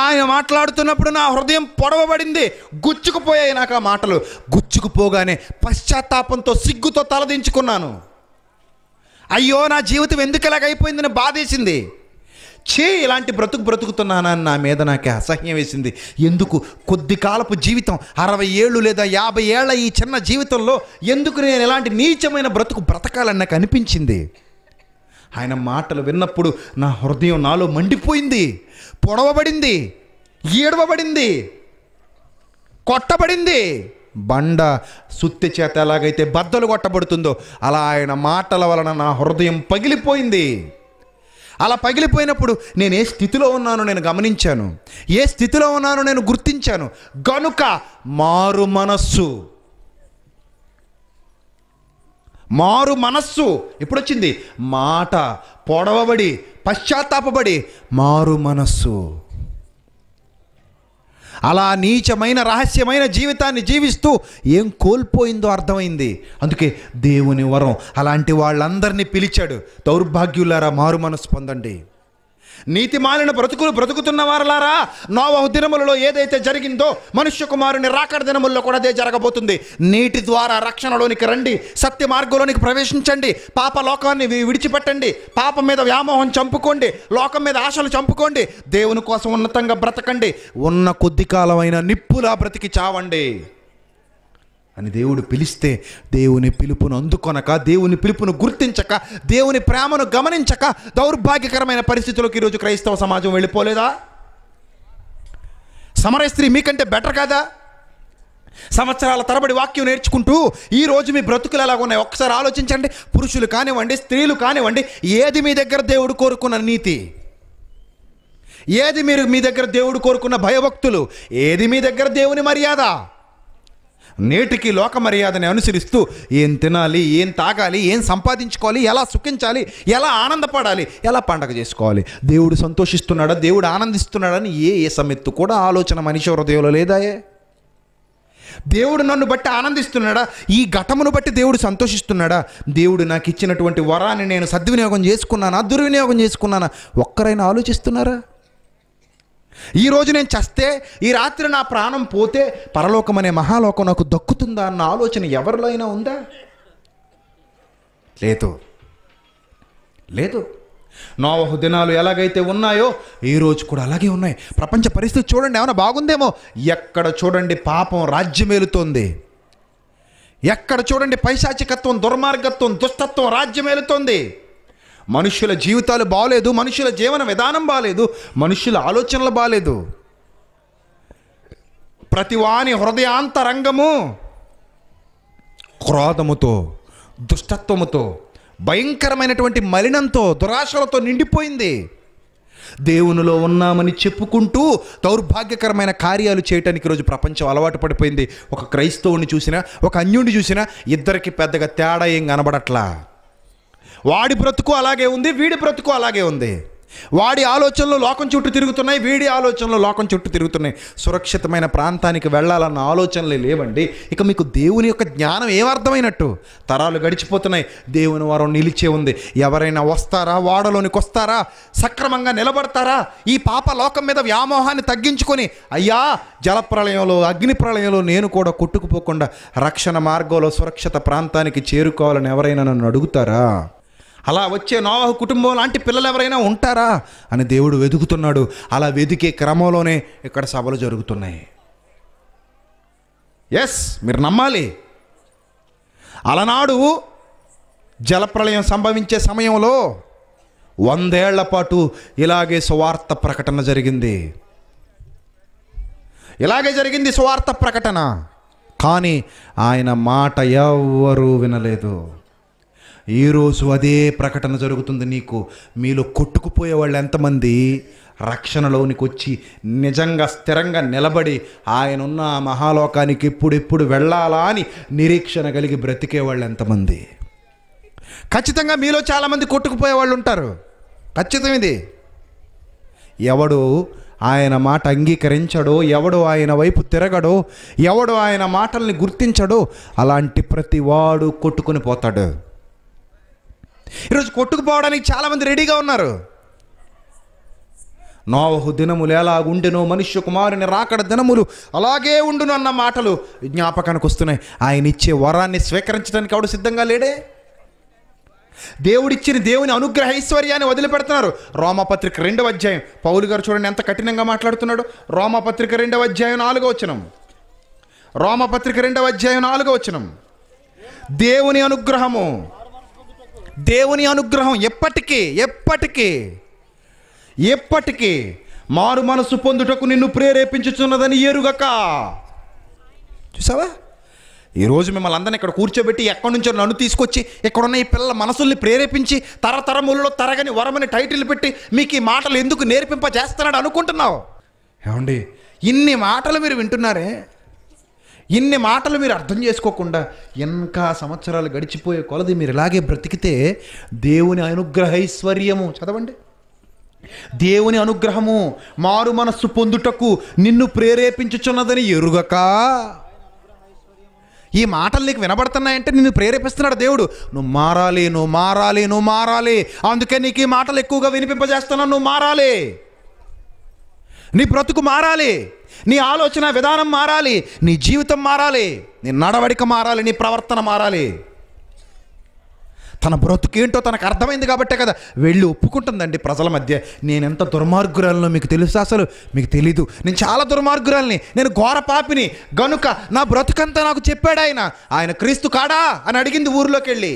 ఆయన మాట్లాడుతున్నప్పుడు నా హృదయం పొడవబడింది గుచ్చుకుపోయాయి నాకు ఆ మాటలు గుచ్చుకుపోగానే పశ్చాత్తాపంతో సిగ్గుతో తలదించుకున్నాను అయ్యో నా జీవితం ఎందుకు ఇలాగైపోయిందని బాధేసింది చే ఇలాంటి బ్రతుకు బ్రతుకుతున్నానని నా మీద నాకు అసహ్యం వేసింది ఎందుకు కొద్ది కాలపు జీవితం అరవై ఏళ్ళు లేదా యాభై ఏళ్ళ ఈ చిన్న జీవితంలో ఎందుకు నేను ఇలాంటి నీచమైన బ్రతుకు బ్రతకాలని నాకు అనిపించింది ఆయన మాటలు విన్నప్పుడు నా హృదయం నాలో మండిపోయింది పొడవబడింది ఈడవబడింది కొట్టబడింది బండ సుత్తి చేత ఎలాగైతే బద్దలు కొట్టబడుతుందో అలా ఆయన మాటల వలన నా హృదయం పగిలిపోయింది అలా పగిలిపోయినప్పుడు నేను ఏ స్థితిలో ఉన్నానో నేను గమనించాను ఏ స్థితిలో ఉన్నానో నేను గుర్తించాను గనుక మారు మనస్సు మారు మనస్సు ఎప్పుడొచ్చింది మాట పొడవబడి పశ్చాత్తాపబడి మారు మనస్సు అలా నీచమైన రహస్యమైన జీవితాన్ని జీవిస్తూ ఏం కోల్పోయిందో అర్థమైంది అందుకే దేవుని వరం అలాంటి వాళ్ళందరినీ పిలిచాడు దౌర్భాగ్యులారా మారు మనస్సు పొందండి నీతి మాలిన బ్రతుకులు బ్రతుకుతున్న వారలారా నోవహు దినములలో ఏదైతే జరిగిందో మనుష్య కుమారుని రాకడ దినముల్లో కూడా అదే జరగబోతుంది నీటి ద్వారా రక్షణలోనికి రండి సత్య మార్గంలోనికి ప్రవేశించండి పాప లోకాన్ని విడిచిపెట్టండి పాపం మీద వ్యామోహం చంపుకోండి లోకం మీద ఆశలు చంపుకోండి దేవుని కోసం ఉన్నతంగా బ్రతకండి ఉన్న కొద్ది కాలమైన నిప్పులా బ్రతికి చావండి అని దేవుడు పిలిస్తే దేవుని పిలుపును అందుకొనక దేవుని పిలుపును గుర్తించక దేవుని ప్రేమను గమనించక దౌర్భాగ్యకరమైన పరిస్థితులకు ఈరోజు క్రైస్తవ సమాజం వెళ్ళిపోలేదా సమర స్త్రీ మీకంటే బెటర్ కదా సంవత్సరాల తరబడి వాక్యం నేర్చుకుంటూ ఈ రోజు మీ బ్రతుకులు ఎలాగ ఉన్నాయి ఒక్కసారి ఆలోచించండి పురుషులు కానివ్వండి స్త్రీలు కానివ్వండి ఏది మీ దగ్గర దేవుడు కోరుకున్న నీతి ఏది మీరు మీ దగ్గర దేవుడు కోరుకున్న భయభక్తులు ఏది మీ దగ్గర దేవుని మర్యాద నేటికి లోక మర్యాదని అనుసరిస్తూ ఏం తినాలి ఏం తాగాలి ఏం సంపాదించుకోవాలి ఎలా సుఖించాలి ఎలా ఆనందపడాలి ఎలా పండగ చేసుకోవాలి దేవుడు సంతోషిస్తున్నాడా దేవుడు ఆనందిస్తున్నాడని ఏ ఏ సమెత్తు కూడా ఆలోచన మనిషి హృదయంలో లేదాయే దేవుడు నన్ను బట్టి ఆనందిస్తున్నాడా ఈ ఘటమును బట్టి దేవుడు సంతోషిస్తున్నాడా దేవుడు నాకు ఇచ్చినటువంటి వరాన్ని నేను సద్వినియోగం చేసుకున్నానా దుర్వినియోగం చేసుకున్నానా ఒక్కరైనా ఆలోచిస్తున్నారా ఈరోజు నేను చస్తే ఈ రాత్రి నా ప్రాణం పోతే పరలోకం అనే మహాలోకం నాకు దక్కుతుందా అన్న ఆలోచన ఎవరిలో అయినా ఉందా లేదు లేదు నోవహు దినాలు ఎలాగైతే ఉన్నాయో ఈ రోజు కూడా అలాగే ఉన్నాయి ప్రపంచ పరిస్థితి చూడండి ఏమైనా బాగుందేమో ఎక్కడ చూడండి పాపం రాజ్యమేలుతోంది ఎక్కడ చూడండి పైశాచికత్వం దుర్మార్గత్వం దుష్టత్వం రాజ్యమేలుతోంది మనుషుల జీవితాలు బాగాలేదు మనుషుల జీవన విధానం బాగలేదు మనుషుల ఆలోచనలు బాగాలేదు ప్రతివాని హృదయాంతరంగము క్రోధముతో దుష్టత్వముతో భయంకరమైనటువంటి మలినంతో దురాశలతో నిండిపోయింది దేవునిలో ఉన్నామని చెప్పుకుంటూ దౌర్భాగ్యకరమైన కార్యాలు చేయటానికి ఈరోజు ప్రపంచం అలవాటు పడిపోయింది ఒక క్రైస్తవుని చూసినా ఒక అన్యుడిని చూసినా ఇద్దరికి పెద్దగా తేడా ఏం కనబడట్లా వాడి బ్రతుకు అలాగే ఉంది వీడి బ్రతుకు అలాగే ఉంది వాడి ఆలోచనలు లోకం చుట్టూ తిరుగుతున్నాయి వీడి ఆలోచనలు లోకం చుట్టూ తిరుగుతున్నాయి సురక్షితమైన ప్రాంతానికి వెళ్ళాలన్న ఆలోచనలు లేవండి ఇక మీకు దేవుని యొక్క జ్ఞానం ఏమర్థమైనట్టు తరాలు గడిచిపోతున్నాయి దేవుని వారం నిలిచే ఉంది ఎవరైనా వస్తారా వాడలోనికి వస్తారా సక్రమంగా నిలబడతారా ఈ పాప లోకం మీద వ్యామోహాన్ని తగ్గించుకొని అయ్యా జలప్రలయంలో అగ్ని ప్రళయంలో నేను కూడా కొట్టుకుపోకుండా రక్షణ మార్గంలో సురక్షిత ప్రాంతానికి చేరుకోవాలని ఎవరైనా నన్ను అడుగుతారా అలా వచ్చే నోవాహు కుటుంబం లాంటి పిల్లలు ఎవరైనా ఉంటారా అని దేవుడు వెతుకుతున్నాడు అలా వెతికే క్రమంలోనే ఇక్కడ సభలు జరుగుతున్నాయి ఎస్ మీరు నమ్మాలి అలనాడు జలప్రలయం సంభవించే సమయంలో వందేళ్ల పాటు ఇలాగే సువార్త ప్రకటన జరిగింది ఇలాగే జరిగింది సువార్త ప్రకటన కానీ ఆయన మాట ఎవ్వరూ వినలేదు ఈరోజు అదే ప్రకటన జరుగుతుంది నీకు మీలో కొట్టుకుపోయే వాళ్ళు ఎంతమంది రక్షణలోనికి వచ్చి నిజంగా స్థిరంగా నిలబడి ఆయన ఆ మహాలోకానికి ఎప్పుడెప్పుడు వెళ్ళాలా అని నిరీక్షణ కలిగి బ్రతికే వాళ్ళు ఎంతమంది ఖచ్చితంగా మీలో చాలామంది కొట్టుకుపోయే వాళ్ళు ఉంటారు ఖచ్చితం ఇది ఎవడు ఆయన మాట అంగీకరించడో ఎవడు ఆయన వైపు తిరగడో ఎవడు ఆయన మాటల్ని గుర్తించడో అలాంటి ప్రతి వాడు కొట్టుకుని పోతాడు ఈరోజు కొట్టుకుపోవడానికి చాలామంది రెడీగా ఉన్నారు నోవహు దినములు ఎలా ఉండెనో మనుష్య కుమారుని రాకడ దినములు అలాగే ఉండును అన్న మాటలు జ్ఞాపకానికి వస్తున్నాయి ఆయన ఇచ్చే వరాన్ని స్వీకరించడానికి ఆవిడ సిద్ధంగా లేడే దేవుడిచ్చిన దేవుని అనుగ్రహ ఐశ్వర్యాన్ని వదిలిపెడుతున్నారు రోమపత్రిక రెండవ అధ్యాయం పౌలు గారు చూడండి ఎంత కఠినంగా మాట్లాడుతున్నాడు రోమపత్రిక రెండవ అధ్యాయం నాలుగో వచనం రోమపత్రిక రెండవ అధ్యాయం నాలుగో వచనం దేవుని అనుగ్రహము దేవుని అనుగ్రహం ఎప్పటికీ ఎప్పటికీ ఎప్పటికీ మారు మనసు పొందుటకు నిన్ను ప్రేరేపించుచున్నదని ఏరుగక చూసావా ఈరోజు మిమ్మల్ని అందరిని ఇక్కడ కూర్చోబెట్టి ఎక్కడి నుంచో నన్ను తీసుకొచ్చి ఇక్కడున్న ఈ పిల్లల మనసుల్ని ప్రేరేపించి తరతరములలో తరగని వరమని టైటిల్ పెట్టి మీకు ఈ మాటలు ఎందుకు నేర్పింప చేస్తున్నాడు అనుకుంటున్నావు ఏమండి ఇన్ని మాటలు మీరు వింటున్నారే ఇన్ని మాటలు మీరు అర్థం చేసుకోకుండా ఇంకా సంవత్సరాలు గడిచిపోయే కొలది మీరు ఇలాగే బ్రతికితే దేవుని అనుగ్రహైశ్వర్యము చదవండి దేవుని అనుగ్రహము మారు మనస్సు పొందుటకు నిన్ను ప్రేరేపించుచున్నదని ఎరుగక ఈ మాటలు నీకు వినబడుతున్నాయంటే నిన్ను ప్రేరేపిస్తున్నాడు దేవుడు నువ్వు మారాలి నువ్వు మారాలి నువ్వు మారాలి అందుకే నీకు ఈ మాటలు ఎక్కువగా వినిపింపజేస్తున్నావు నువ్వు మారాలి నీ బ్రతుకు మారాలి నీ ఆలోచన విధానం మారాలి నీ జీవితం మారాలి నీ నడవడిక మారాలి నీ ప్రవర్తన మారాలి తన బ్రతుకేంటో తనకు అర్థమైంది కాబట్టే కదా వెళ్ళి ఒప్పుకుంటుందండి ప్రజల మధ్య నేను ఎంత దుర్మార్గురాలనో మీకు తెలుసు అసలు మీకు తెలీదు నేను చాలా దుర్మార్గురాలని నేను ఘోర పాపిని గనుక నా బ్రతుకంతా నాకు చెప్పాడు ఆయన ఆయన క్రీస్తు కాడా అని అడిగింది ఊర్లోకి వెళ్ళి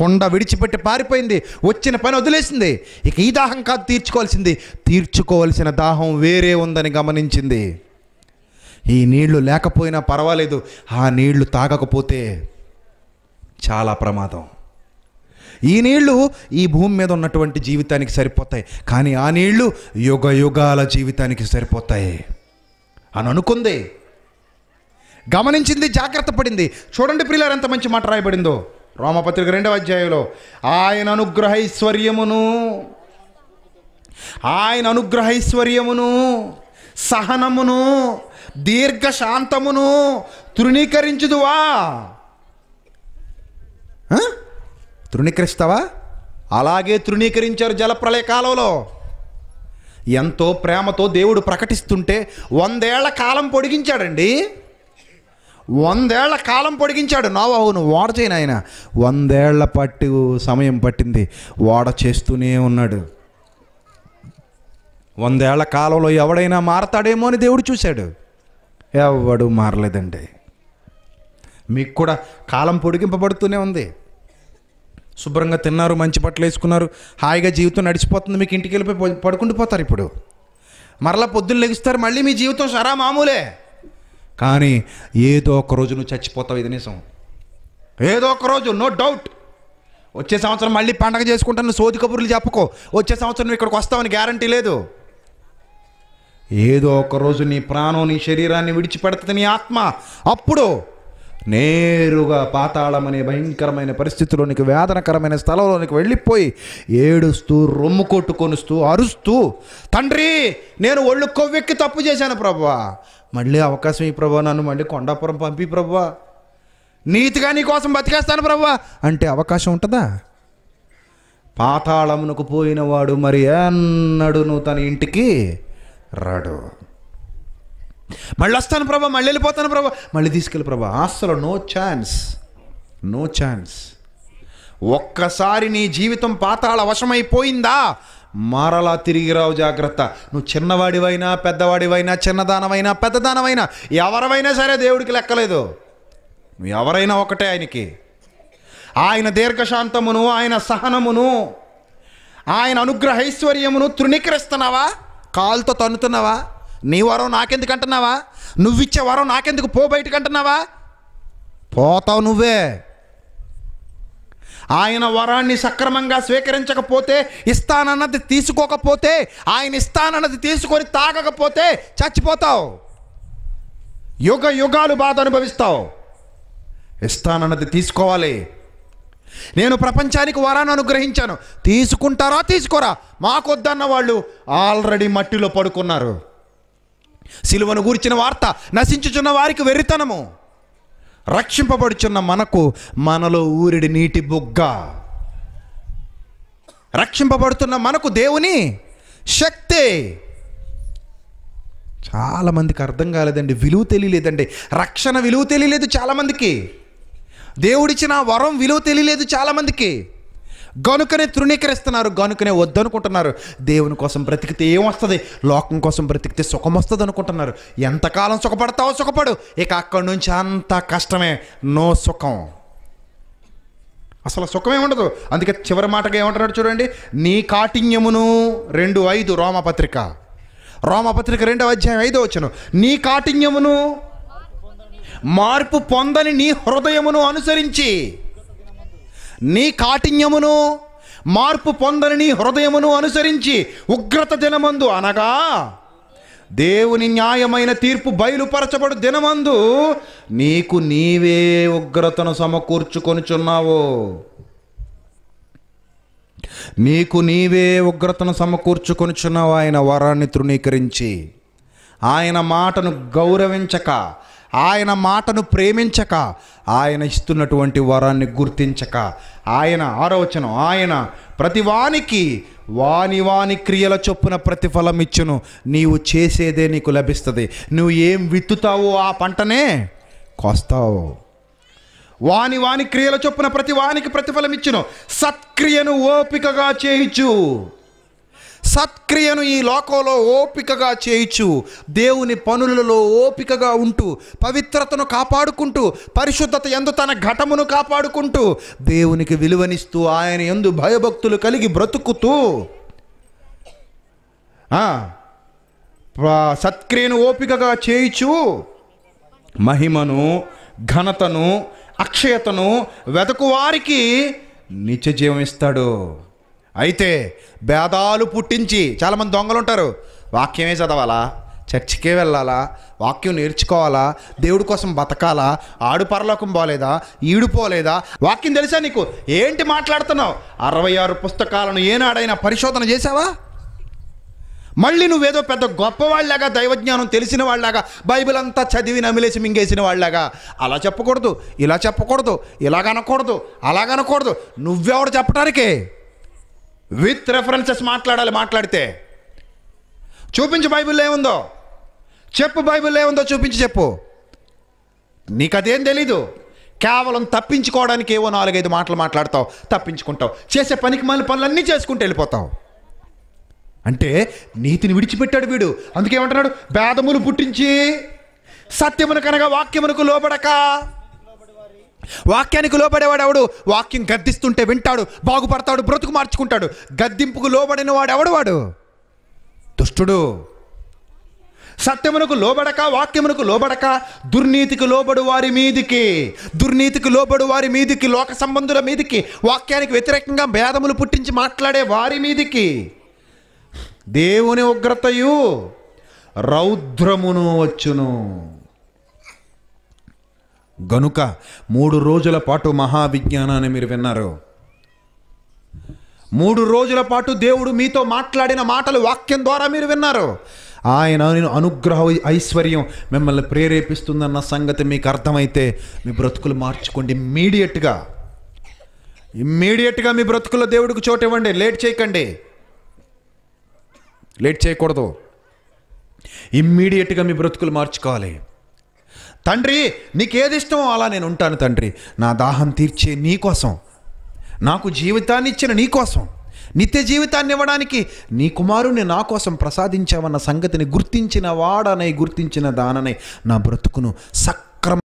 కొండ విడిచిపెట్టి పారిపోయింది వచ్చిన పని వదిలేసింది ఇక ఈ దాహం కాదు తీర్చుకోవాల్సింది తీర్చుకోవాల్సిన దాహం వేరే ఉందని గమనించింది ఈ నీళ్లు లేకపోయినా పర్వాలేదు ఆ నీళ్లు తాగకపోతే చాలా ప్రమాదం ఈ నీళ్లు ఈ భూమి మీద ఉన్నటువంటి జీవితానికి సరిపోతాయి కానీ ఆ నీళ్లు యుగ యుగాల జీవితానికి సరిపోతాయి అని అనుకుంది గమనించింది జాగ్రత్త పడింది చూడండి పిల్లలు ఎంత మంచి మాట రాయబడిందో రోమపత్రిక రెండవ అధ్యాయంలో ఆయన అనుగ్రహ ఐశ్వర్యమును ఆయన అనుగ్రహైశ్వర్యమును సహనమును దీర్ఘశాంతమును తృణీకరించుదువా తృణీకరిస్తావా అలాగే తృణీకరించారు జలప్రలయ కాలంలో ఎంతో ప్రేమతో దేవుడు ప్రకటిస్తుంటే వందేళ్ల కాలం పొడిగించాడండి వందేళ్ల కాలం పొడిగించాడు నోవాహును ఓడ చేయను ఆయన వందేళ్ల పట్టు సమయం పట్టింది ఓడ చేస్తూనే ఉన్నాడు వందేళ్ల కాలంలో ఎవడైనా మారతాడేమో అని దేవుడు చూశాడు ఎవడు మారలేదండి మీకు కూడా కాలం పొడిగింపబడుతూనే ఉంది శుభ్రంగా తిన్నారు మంచి బట్టలు వేసుకున్నారు హాయిగా జీవితం నడిచిపోతుంది మీకు ఇంటికి వెళ్ళిపోయి పడుకుండిపోతారు ఇప్పుడు మరలా పొద్దున్న లెగిస్తారు మళ్ళీ మీ జీవితం సరా మామూలే కానీ ఏదో ఒక రోజు నువ్వు చచ్చిపోతావు ఇది నిజం ఏదో ఒక రోజు నో డౌట్ వచ్చే సంవత్సరం మళ్ళీ పండగ చేసుకుంటాను సోది కబుర్లు చెప్పుకో వచ్చే సంవత్సరం నువ్వు ఇక్కడికి వస్తావని గ్యారంటీ లేదు ఏదో ఒక రోజు నీ ప్రాణం నీ శరీరాన్ని విడిచిపెడుతుంది నీ ఆత్మ అప్పుడు నేరుగా పాతాళమనే భయంకరమైన పరిస్థితిలోనికి వేదనకరమైన స్థలంలోనికి వెళ్ళిపోయి ఏడుస్తూ రొమ్ము కొట్టుకొనిస్తూ అరుస్తూ తండ్రి నేను ఒళ్ళు కొవ్వెక్కి తప్పు చేశాను ప్రభా మళ్ళీ అవకాశం ఈ ప్రభా నన్ను మళ్ళీ కొండాపురం పంపి ప్రభా నీతిగా నీ కోసం బతికేస్తాను ప్రభా అంటే అవకాశం ఉంటుందా పాతాళమునకు పోయినవాడు మరి నువ్వు తన ఇంటికి రాడు మళ్ళీ వస్తాను ప్రభా మళ్ళీ వెళ్ళిపోతాను ప్రభా మళ్ళీ తీసుకెళ్ళి ప్రభా అసలు నో ఛాన్స్ నో ఛాన్స్ ఒక్కసారి నీ జీవితం పాతాళ వశమైపోయిందా మారలా తిరిగి రావు జాగ్రత్త నువ్వు చిన్నవాడివైనా పెద్దవాడివైనా చిన్నదానమైనా పెద్దదానమైనా ఎవరవైనా సరే దేవుడికి లెక్కలేదు నువ్వు ఎవరైనా ఒకటే ఆయనకి ఆయన దీర్ఘశాంతమును ఆయన సహనమును ఆయన అనుగ్రహ ఐశ్వర్యమును తృణీకరిస్తున్నావా కాలుతో తన్నుతున్నావా నీ వరం నాకెందుకు అంటున్నావా నువ్విచ్చే వరం నాకెందుకు పో బయటకు అంటున్నావా పోతావు నువ్వే ఆయన వరాన్ని సక్రమంగా స్వీకరించకపోతే ఇస్తానన్నది తీసుకోకపోతే ఆయన ఇస్తానన్నది తీసుకొని తాగకపోతే చచ్చిపోతావు యుగ యుగాలు బాధ అనుభవిస్తావు ఇస్తానన్నది తీసుకోవాలి నేను ప్రపంచానికి వరాన్ని అనుగ్రహించాను తీసుకుంటారా తీసుకోరా మాకొద్దన్న వాళ్ళు ఆల్రెడీ మట్టిలో పడుకున్నారు సిలువను గూర్చిన వార్త నశించుచున్న వారికి వెర్రితనము రక్షింపబడుచున్న మనకు మనలో ఊరిడి నీటి బుగ్గ రక్షింపబడుతున్న మనకు దేవుని శక్తి చాలామందికి అర్థం కాలేదండి విలువ తెలియలేదండి రక్షణ విలువ తెలియలేదు చాలామందికి దేవుడిచ్చిన వరం విలువ తెలియలేదు చాలామందికి గనుకనే తృణీకరిస్తున్నారు గనుకనే వద్దనుకుంటున్నారు దేవుని కోసం బ్రతికితే ఏమొస్తుంది లోకం కోసం బ్రతికితే సుఖం వస్తుంది అనుకుంటున్నారు ఎంతకాలం సుఖపడతావో సుఖపడు ఇక అక్కడి నుంచి అంత కష్టమే నో సుఖం అసలు సుఖమే ఉండదు అందుకే చివరి మాటగా ఏమంటున్నాడు చూడండి నీ కాఠిన్యమును రెండు ఐదు రోమపత్రిక రోమపత్రిక రెండవ అధ్యాయం ఐదో వచ్చను నీ కాఠిన్యమును మార్పు పొందని నీ హృదయమును అనుసరించి నీ కాఠిన్యమును మార్పు పొందని హృదయమును అనుసరించి ఉగ్రత దినమందు అనగా దేవుని న్యాయమైన తీర్పు బయలుపరచబడు దినమందు నీకు నీవే ఉగ్రతను సమకూర్చుకొనుచున్నావు నీకు నీవే ఉగ్రతను సమకూర్చుకొనుచున్నావు ఆయన వరాన్ని తృణీకరించి ఆయన మాటను గౌరవించక ఆయన మాటను ప్రేమించక ఆయన ఇస్తున్నటువంటి వరాన్ని గుర్తించక ఆయన ఆలోచన ఆయన ప్రతివానికి వాని వాని క్రియల చొప్పున ప్రతిఫలం ఇచ్చును నీవు చేసేదే నీకు లభిస్తుంది నువ్వు ఏం విత్తుతావో ఆ పంటనే కోస్తావు వాని వాని క్రియల చొప్పున ప్రతి వానికి ప్రతిఫలం ఇచ్చును సత్క్రియను ఓపికగా చేయించు సత్క్రియను ఈ లోకంలో ఓపికగా చేయుచు దేవుని పనులలో ఓపికగా ఉంటూ పవిత్రతను కాపాడుకుంటూ పరిశుద్ధత ఎందు తన ఘటమును కాపాడుకుంటూ దేవునికి విలువనిస్తూ ఆయన ఎందు భయభక్తులు కలిగి బ్రతుకుతూ సత్క్రియను ఓపికగా చేయుచు మహిమను ఘనతను అక్షయతను వారికి నిత్య జీవం ఇస్తాడు అయితే భేదాలు పుట్టించి చాలామంది దొంగలు ఉంటారు వాక్యమే చదవాలా చర్చికే వెళ్ళాలా వాక్యం నేర్చుకోవాలా దేవుడి కోసం బతకాలా ఆడు పరలోకం పోలేదా ఈడు పోలేదా వాక్యం తెలుసా నీకు ఏంటి మాట్లాడుతున్నావు అరవై ఆరు పుస్తకాలను ఏనాడైనా పరిశోధన చేశావా మళ్ళీ నువ్వేదో పెద్ద వాళ్ళలాగా దైవజ్ఞానం తెలిసిన వాళ్ళలాగా బైబిల్ అంతా చదివి నమిలేసి మింగేసిన వాళ్ళలాగా అలా చెప్పకూడదు ఇలా చెప్పకూడదు ఇలాగనకూడదు అలాగనకూడదు నువ్వెవడు చెప్పటానికే విత్ రెఫరెన్సెస్ మాట్లాడాలి మాట్లాడితే చూపించు బైబిల్లో ఏముందో చెప్పు బైబిల్లో ఏముందో చూపించి చెప్పు నీకు అదేం తెలీదు కేవలం తప్పించుకోవడానికి ఏవో నాలుగైదు మాటలు మాట్లాడతావు తప్పించుకుంటావు చేసే పనికి మళ్ళీ పనులన్నీ చేసుకుంటూ వెళ్ళిపోతావు అంటే నీతిని విడిచిపెట్టాడు వీడు అందుకేమంటున్నాడు భేదములు పుట్టించి సత్యమునకనగా వాక్యమునకు లోబడక వాక్యానికి లోబడేవాడెవడు వాక్యం గద్దిస్తుంటే వింటాడు బాగుపడతాడు బ్రతుకు మార్చుకుంటాడు గద్దింపుకు లోబడిన వాడెవడు వాడు దుష్టుడు సత్యమునకు లోబడక వాక్యమునకు లోబడక దుర్నీతికి లోబడు వారి మీదికి దుర్నీతికి లోబడు వారి మీదికి లోక సంబంధుల మీదికి వాక్యానికి వ్యతిరేకంగా భేదములు పుట్టించి మాట్లాడే వారి మీదికి దేవుని ఉగ్రతయు రౌద్రమును వచ్చును గనుక మూడు రోజుల పాటు మహావిజ్ఞానాన్ని మీరు విన్నారు మూడు రోజుల పాటు దేవుడు మీతో మాట్లాడిన మాటలు వాక్యం ద్వారా మీరు విన్నారు ఆయన అనుగ్రహ ఐశ్వర్యం మిమ్మల్ని ప్రేరేపిస్తుందన్న సంగతి మీకు అర్థమైతే మీ బ్రతుకులు మార్చుకోండి ఇమ్మీడియట్గా ఇమ్మీడియట్గా మీ బ్రతుకులో దేవుడికి చోటు ఇవ్వండి లేట్ చేయకండి లేట్ చేయకూడదు ఇమ్మీడియట్గా మీ బ్రతుకులు మార్చుకోవాలి తండ్రి నీకేది ఇష్టమో అలా నేను ఉంటాను తండ్రి నా దాహం తీర్చే నీకోసం నాకు జీవితాన్ని ఇచ్చిన నీకోసం నిత్య జీవితాన్ని ఇవ్వడానికి నీ కుమారుని నా కోసం ప్రసాదించావన్న సంగతిని గుర్తించిన వాడనై గుర్తించిన దానని నా బ్రతుకును సక్రమ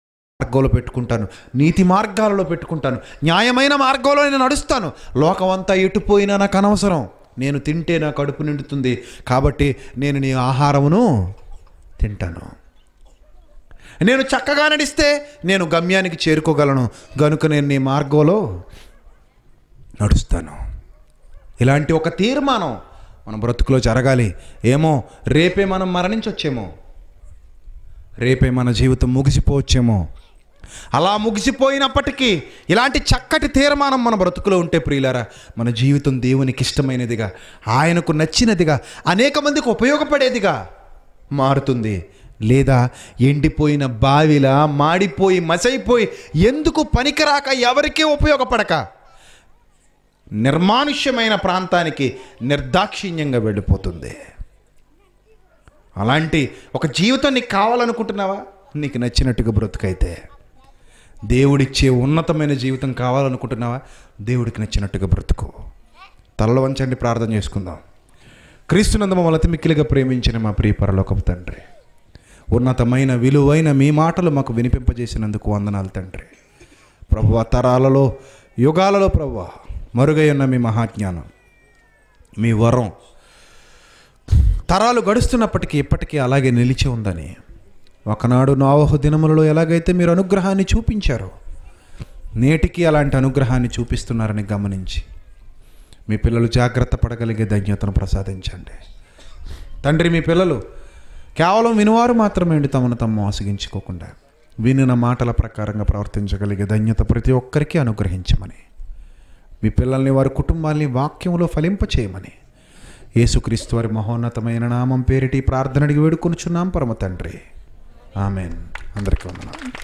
మార్గంలో పెట్టుకుంటాను నీతి మార్గాలలో పెట్టుకుంటాను న్యాయమైన మార్గంలో నేను నడుస్తాను లోకమంతా ఎటుపోయినా నాకు అనవసరం నేను తింటే నా కడుపు నిండుతుంది కాబట్టి నేను నీ ఆహారమును తింటాను నేను చక్కగా నడిస్తే నేను గమ్యానికి చేరుకోగలను గనుక నేను నీ మార్గంలో నడుస్తాను ఇలాంటి ఒక తీర్మానం మన బ్రతుకులో జరగాలి ఏమో రేపే మనం మరణించొచ్చేమో రేపే మన జీవితం ముగిసిపోవచ్చేమో అలా ముగిసిపోయినప్పటికీ ఇలాంటి చక్కటి తీర్మానం మన బ్రతుకులో ఉంటే ప్రియులారా మన జీవితం దేవునికి ఇష్టమైనదిగా ఆయనకు నచ్చినదిగా అనేక మందికి ఉపయోగపడేదిగా మారుతుంది లేదా ఎండిపోయిన బావిలా మాడిపోయి మసైపోయి ఎందుకు పనికిరాక ఎవరికీ ఉపయోగపడక నిర్మానుష్యమైన ప్రాంతానికి నిర్దాక్షిణ్యంగా వెళ్ళిపోతుంది అలాంటి ఒక జీవితం నీకు కావాలనుకుంటున్నావా నీకు నచ్చినట్టుగా బ్రతుకైతే దేవుడిచ్చే ఉన్నతమైన జీవితం కావాలనుకుంటున్నావా దేవుడికి నచ్చినట్టుగా బ్రతుకు తలలు వంచండి ప్రార్థన చేసుకుందాం క్రీస్తునందు మమ్మల్ని మిక్కిలిగా ప్రేమించిన మా ప్రియ పరలోకపు తండ్రి ఉన్నతమైన విలువైన మీ మాటలు మాకు వినిపింపజేసినందుకు వందనాలు తండ్రి ప్రభు తరాలలో యుగాలలో ప్రభు మరుగై ఉన్న మీ మహాజ్ఞానం మీ వరం తరాలు గడుస్తున్నప్పటికీ ఇప్పటికీ అలాగే నిలిచి ఉందని ఒకనాడు నావహ దినములలో ఎలాగైతే మీరు అనుగ్రహాన్ని చూపించారో నేటికి అలాంటి అనుగ్రహాన్ని చూపిస్తున్నారని గమనించి మీ పిల్లలు జాగ్రత్త పడగలిగే ధన్యతను ప్రసాదించండి తండ్రి మీ పిల్లలు కేవలం వినివారు మాత్రమే తమను తమ్ము ఆసగించుకోకుండా వినిన మాటల ప్రకారంగా ప్రవర్తించగలిగే ధన్యత ప్రతి ఒక్కరికి అనుగ్రహించమని మీ పిల్లల్ని వారి కుటుంబాన్ని వాక్యంలో ఫలింపచేయమని యేసుక్రీస్తు వారి మహోన్నతమైన నామం పేరిటి ప్రార్థనడికి వేడుకొనుచున్నాం పరమ తండ్రి ఆమెన్ అందరికీ వందనాలు